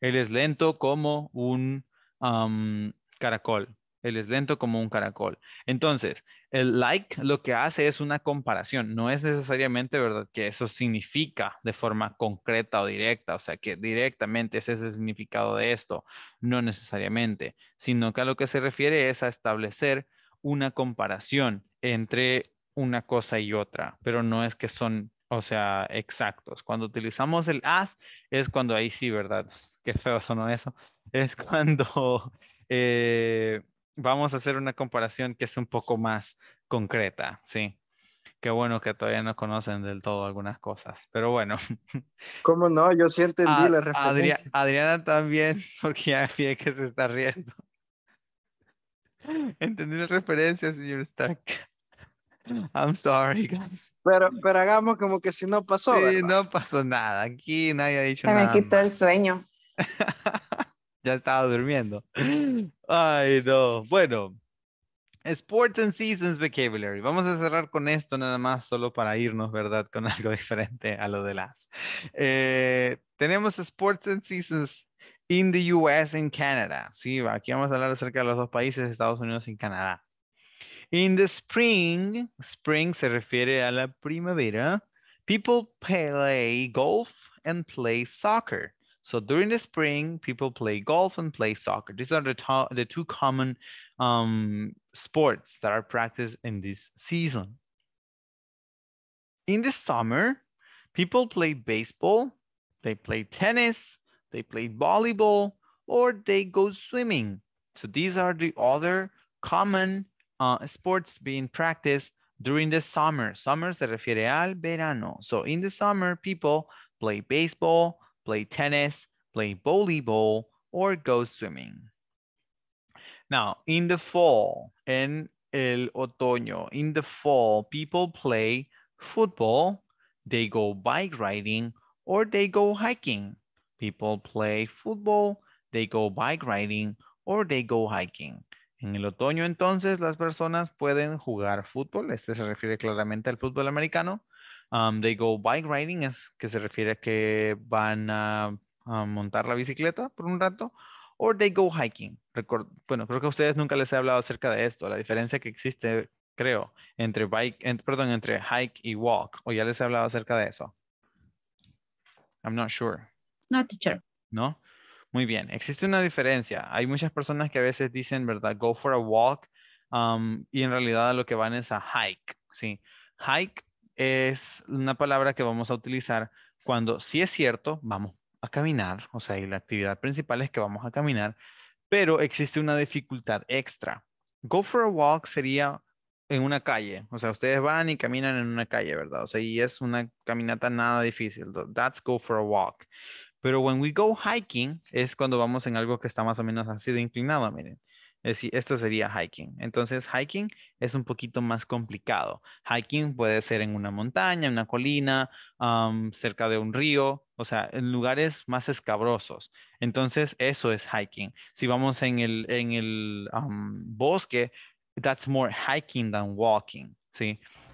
él es lento como un um, caracol. Él es lento como un caracol. Entonces, el like lo que hace es una comparación. No es necesariamente, ¿verdad?, que eso significa de forma concreta o directa. O sea, que directamente ese es el significado de esto. No necesariamente. Sino que a lo que se refiere es a establecer una comparación entre una cosa y otra. Pero no es que son, o sea, exactos. Cuando utilizamos el as, es cuando ahí sí, ¿verdad? (laughs) Qué feo sonó eso. Es cuando. Eh, vamos a hacer una comparación que es un poco más concreta, ¿sí? Qué bueno que todavía no conocen del todo algunas cosas, pero bueno. ¿Cómo no? Yo sí entendí la referencia. Adriana también, (laughs) porque ya vi que se está riendo. Entendí la referencia, señor Stark. I'm sorry, guys. Pero, pero hagamos como que si no pasó. Sí, no pasó nada. Aquí nadie ha dicho nada. me quitó el sueño. (laughs) ya estaba durmiendo. Ay, no. Bueno, Sports and Seasons Vocabulary. Vamos a cerrar con esto nada más, solo para irnos, ¿verdad? Con (laughs) algo diferente a lo de las. Eh, tenemos Sports and Seasons in the US and Canada. Sí, aquí vamos a hablar acerca de los dos países, Estados Unidos y Canadá. In the spring, spring se refiere a la primavera, people play golf and play soccer. So during the spring, people play golf and play soccer. These are the, to- the two common um, sports that are practiced in this season. In the summer, people play baseball, they play tennis, they play volleyball, or they go swimming. So these are the other common uh, sports being practiced during the summer. Summer se refiere al verano. So in the summer, people play baseball, play tennis, play volleyball, or go swimming. Now, in the fall, en el otoño, in the fall, people play football, they go bike riding, or they go hiking. People play football, they go bike riding, or they go hiking. En el otoño, entonces, las personas pueden jugar fútbol. Este se refiere claramente al fútbol americano they um, go bike riding, es que se refiere a que van a, montar la bicicleta por un rato. Or they go hiking. bueno, creo que a ustedes nunca les he hablado acerca de esto, la diferencia que existe, creo, entre bike, perdón, entre hike y walk. O ya les he hablado acerca de eso. I'm not sure. No, teacher. No. Muy bien, existe una diferencia. Hay muchas personas que a veces dicen, ¿verdad? Go for a walk. Um, y en realidad lo que van es a hike. Sí. Hike es una palabra que vamos a utilizar cuando, sí es cierto, vamos a caminar, o sea, y la actividad principal es que vamos a caminar, pero existe una dificultad extra. Go for a walk sería en una calle, o sea, ustedes van y caminan en una calle, ¿verdad? O sea, y es una caminata nada difícil. That's go for a walk. Pero when we go hiking es cuando vamos en algo que está más o menos así de inclinado, miren. Es esto sería hiking. Entonces, hiking es un poquito más complicado. Hiking puede ser en una montaña, en una colina, cerca de un río, o sea, en lugares más escabrosos. Entonces, eso es hiking. Si vamos en el, bosque, that's more hiking than walking,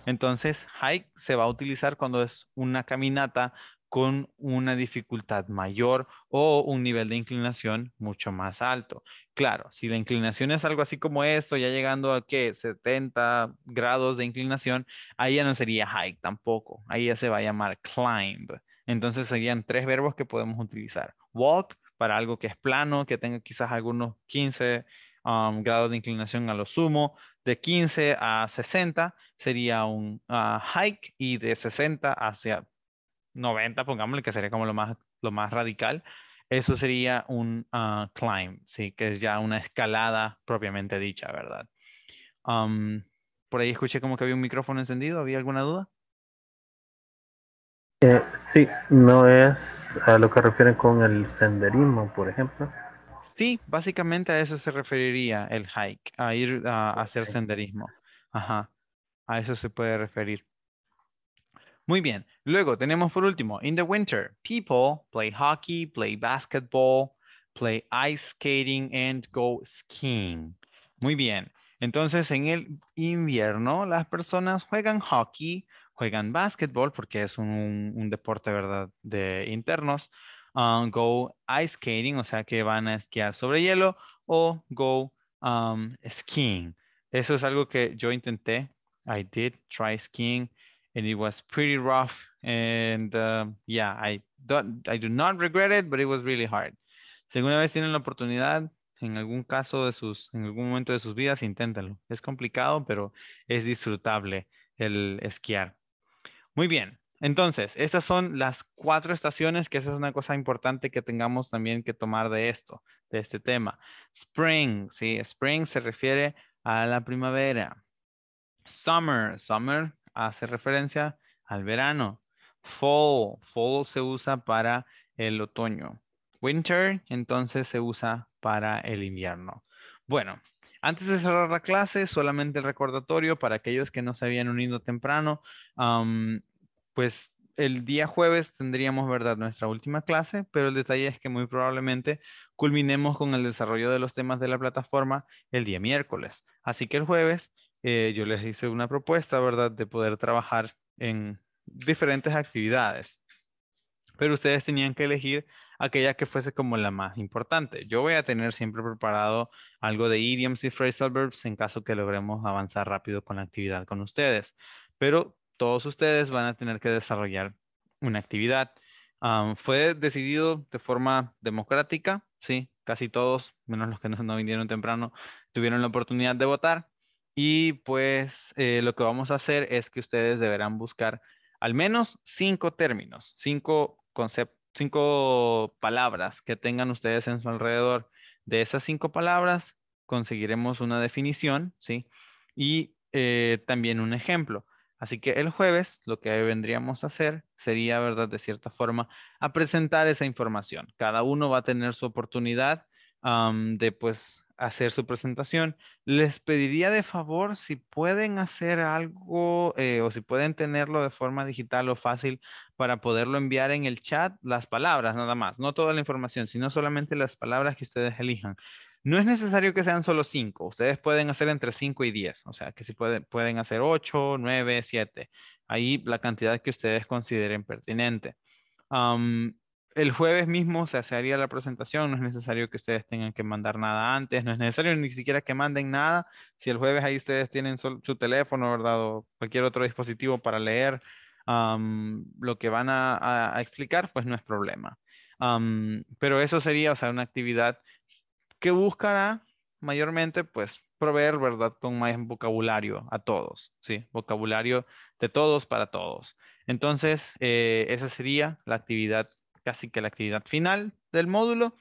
Entonces, hike se va a utilizar cuando es una caminata con una dificultad mayor o un nivel de inclinación mucho más alto. Claro, si la inclinación es algo así como esto, ya llegando a que 70 grados de inclinación, ahí ya no sería hike tampoco, ahí ya se va a llamar climb. Entonces serían tres verbos que podemos utilizar. Walk para algo que es plano, que tenga quizás algunos 15 um, grados de inclinación a lo sumo, de 15 a 60 sería un ah, hike y de 60 hacia 90, pongámosle, que sería como lo más, lo más radical, eso sería un ah, climb, ¿sí? que es ya una escalada propiamente dicha, ¿verdad? por ahí escuché como que había un micrófono encendido, ¿había alguna duda? Eh, sí, no es a lo que refieren con el senderismo, por ejemplo. Sí, básicamente a eso se referiría el hike, a ir a, a hacer senderismo. Ajá, a eso se puede referir. Muy bien. Luego tenemos por último, in the winter, people play hockey, play basketball, play ice skating and go skiing. Muy bien. Entonces, en el invierno, las personas juegan hockey, juegan basketball, porque es un, deporte, ¿verdad?, de internos. Ah, go ice skating, o sea que van a esquiar sobre hielo, o go um, skiing. Eso es algo que yo intenté. I did try skiing and it was pretty rough. And um, yeah, I, don't, I do not regret it, but it was really hard. Si alguna vez tienen la oportunidad, en algún caso de sus, en algún momento de sus vidas, inténtalo. Es complicado, pero es disfrutable el esquiar. Muy bien. Entonces, estas son las cuatro estaciones, que esa es una cosa importante que tengamos también que tomar de esto, de este tema. Spring, sí, spring se refiere a la primavera. Summer, summer hace referencia al verano. Fall, fall se usa para el otoño. Winter, entonces se usa para el invierno. Bueno, antes de cerrar la clase, solamente el recordatorio para aquellos que no se habían unido temprano, pues el día jueves tendríamos, ¿verdad?, nuestra última clase, pero el detalle es que muy probablemente culminemos con el desarrollo de los temas de la plataforma el día miércoles. Así que el jueves eh, yo les hice una propuesta, ¿verdad?, de poder trabajar en diferentes actividades. Pero ustedes tenían que elegir aquella que fuese como la más importante. Yo voy a tener siempre preparado algo de idioms y phrasal verbs en caso que logremos avanzar rápido con la actividad con ustedes. Pero todos ustedes van a tener que desarrollar una actividad. Ah, fue decidido de forma democrática, ¿sí? Casi todos, menos los que no vinieron temprano, tuvieron la oportunidad de votar. Y pues eh, lo que vamos a hacer es que ustedes deberán buscar al menos cinco términos, cinco cinco palabras que tengan ustedes en su alrededor. De esas cinco palabras conseguiremos una definición, ¿sí? Y eh, también un ejemplo. Así que el jueves lo que vendríamos a hacer sería, ¿verdad? De cierta forma, a presentar esa información. Cada uno va a tener su oportunidad de, pues, hacer su presentación. Les pediría de favor si pueden hacer algo eh, o si pueden tenerlo de forma digital o fácil para poderlo enviar en el chat las palabras nada más, no toda la información, sino solamente las palabras que ustedes elijan. No es necesario que sean solo cinco, ustedes pueden hacer entre cinco y diez, o sea que si pueden, pueden hacer ocho, nueve, siete, ahí la cantidad que ustedes consideren pertinente el jueves mismo se haría la presentación, no es necesario que ustedes tengan que mandar nada antes, no es necesario ni siquiera que manden nada. Si el jueves ahí ustedes tienen su, teléfono, ¿verdad? O cualquier otro dispositivo para leer lo que van a, explicar, pues no es problema. pero eso sería, o sea, una actividad que buscará mayormente, pues, proveer, ¿verdad?, con más vocabulario a todos, ¿sí? Vocabulario de todos para todos. Entonces, eh, esa sería la actividad casi que la actividad final del módulo.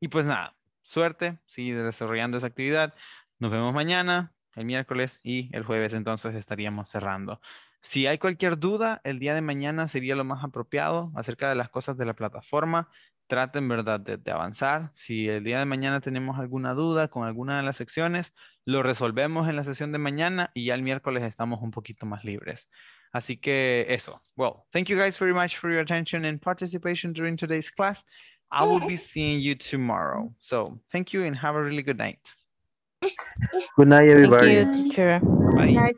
y pues nada, suerte, sigue desarrollando esa actividad. Nos vemos mañana, el miércoles y el jueves, entonces estaríamos cerrando. Si hay cualquier duda, el día de mañana sería lo más apropiado acerca de las cosas de la plataforma. Traten, ¿verdad?, de, avanzar. Si el día de mañana tenemos alguna duda con alguna de las secciones, lo resolvemos en la sesión de mañana y ya el miércoles estamos un poquito más libres. Así que eso. Well, thank you guys very much for your attention and participation during today's class. I will be seeing you tomorrow. So thank you and have a really good night. Good night, everybody. Thank you, teacher. Bye.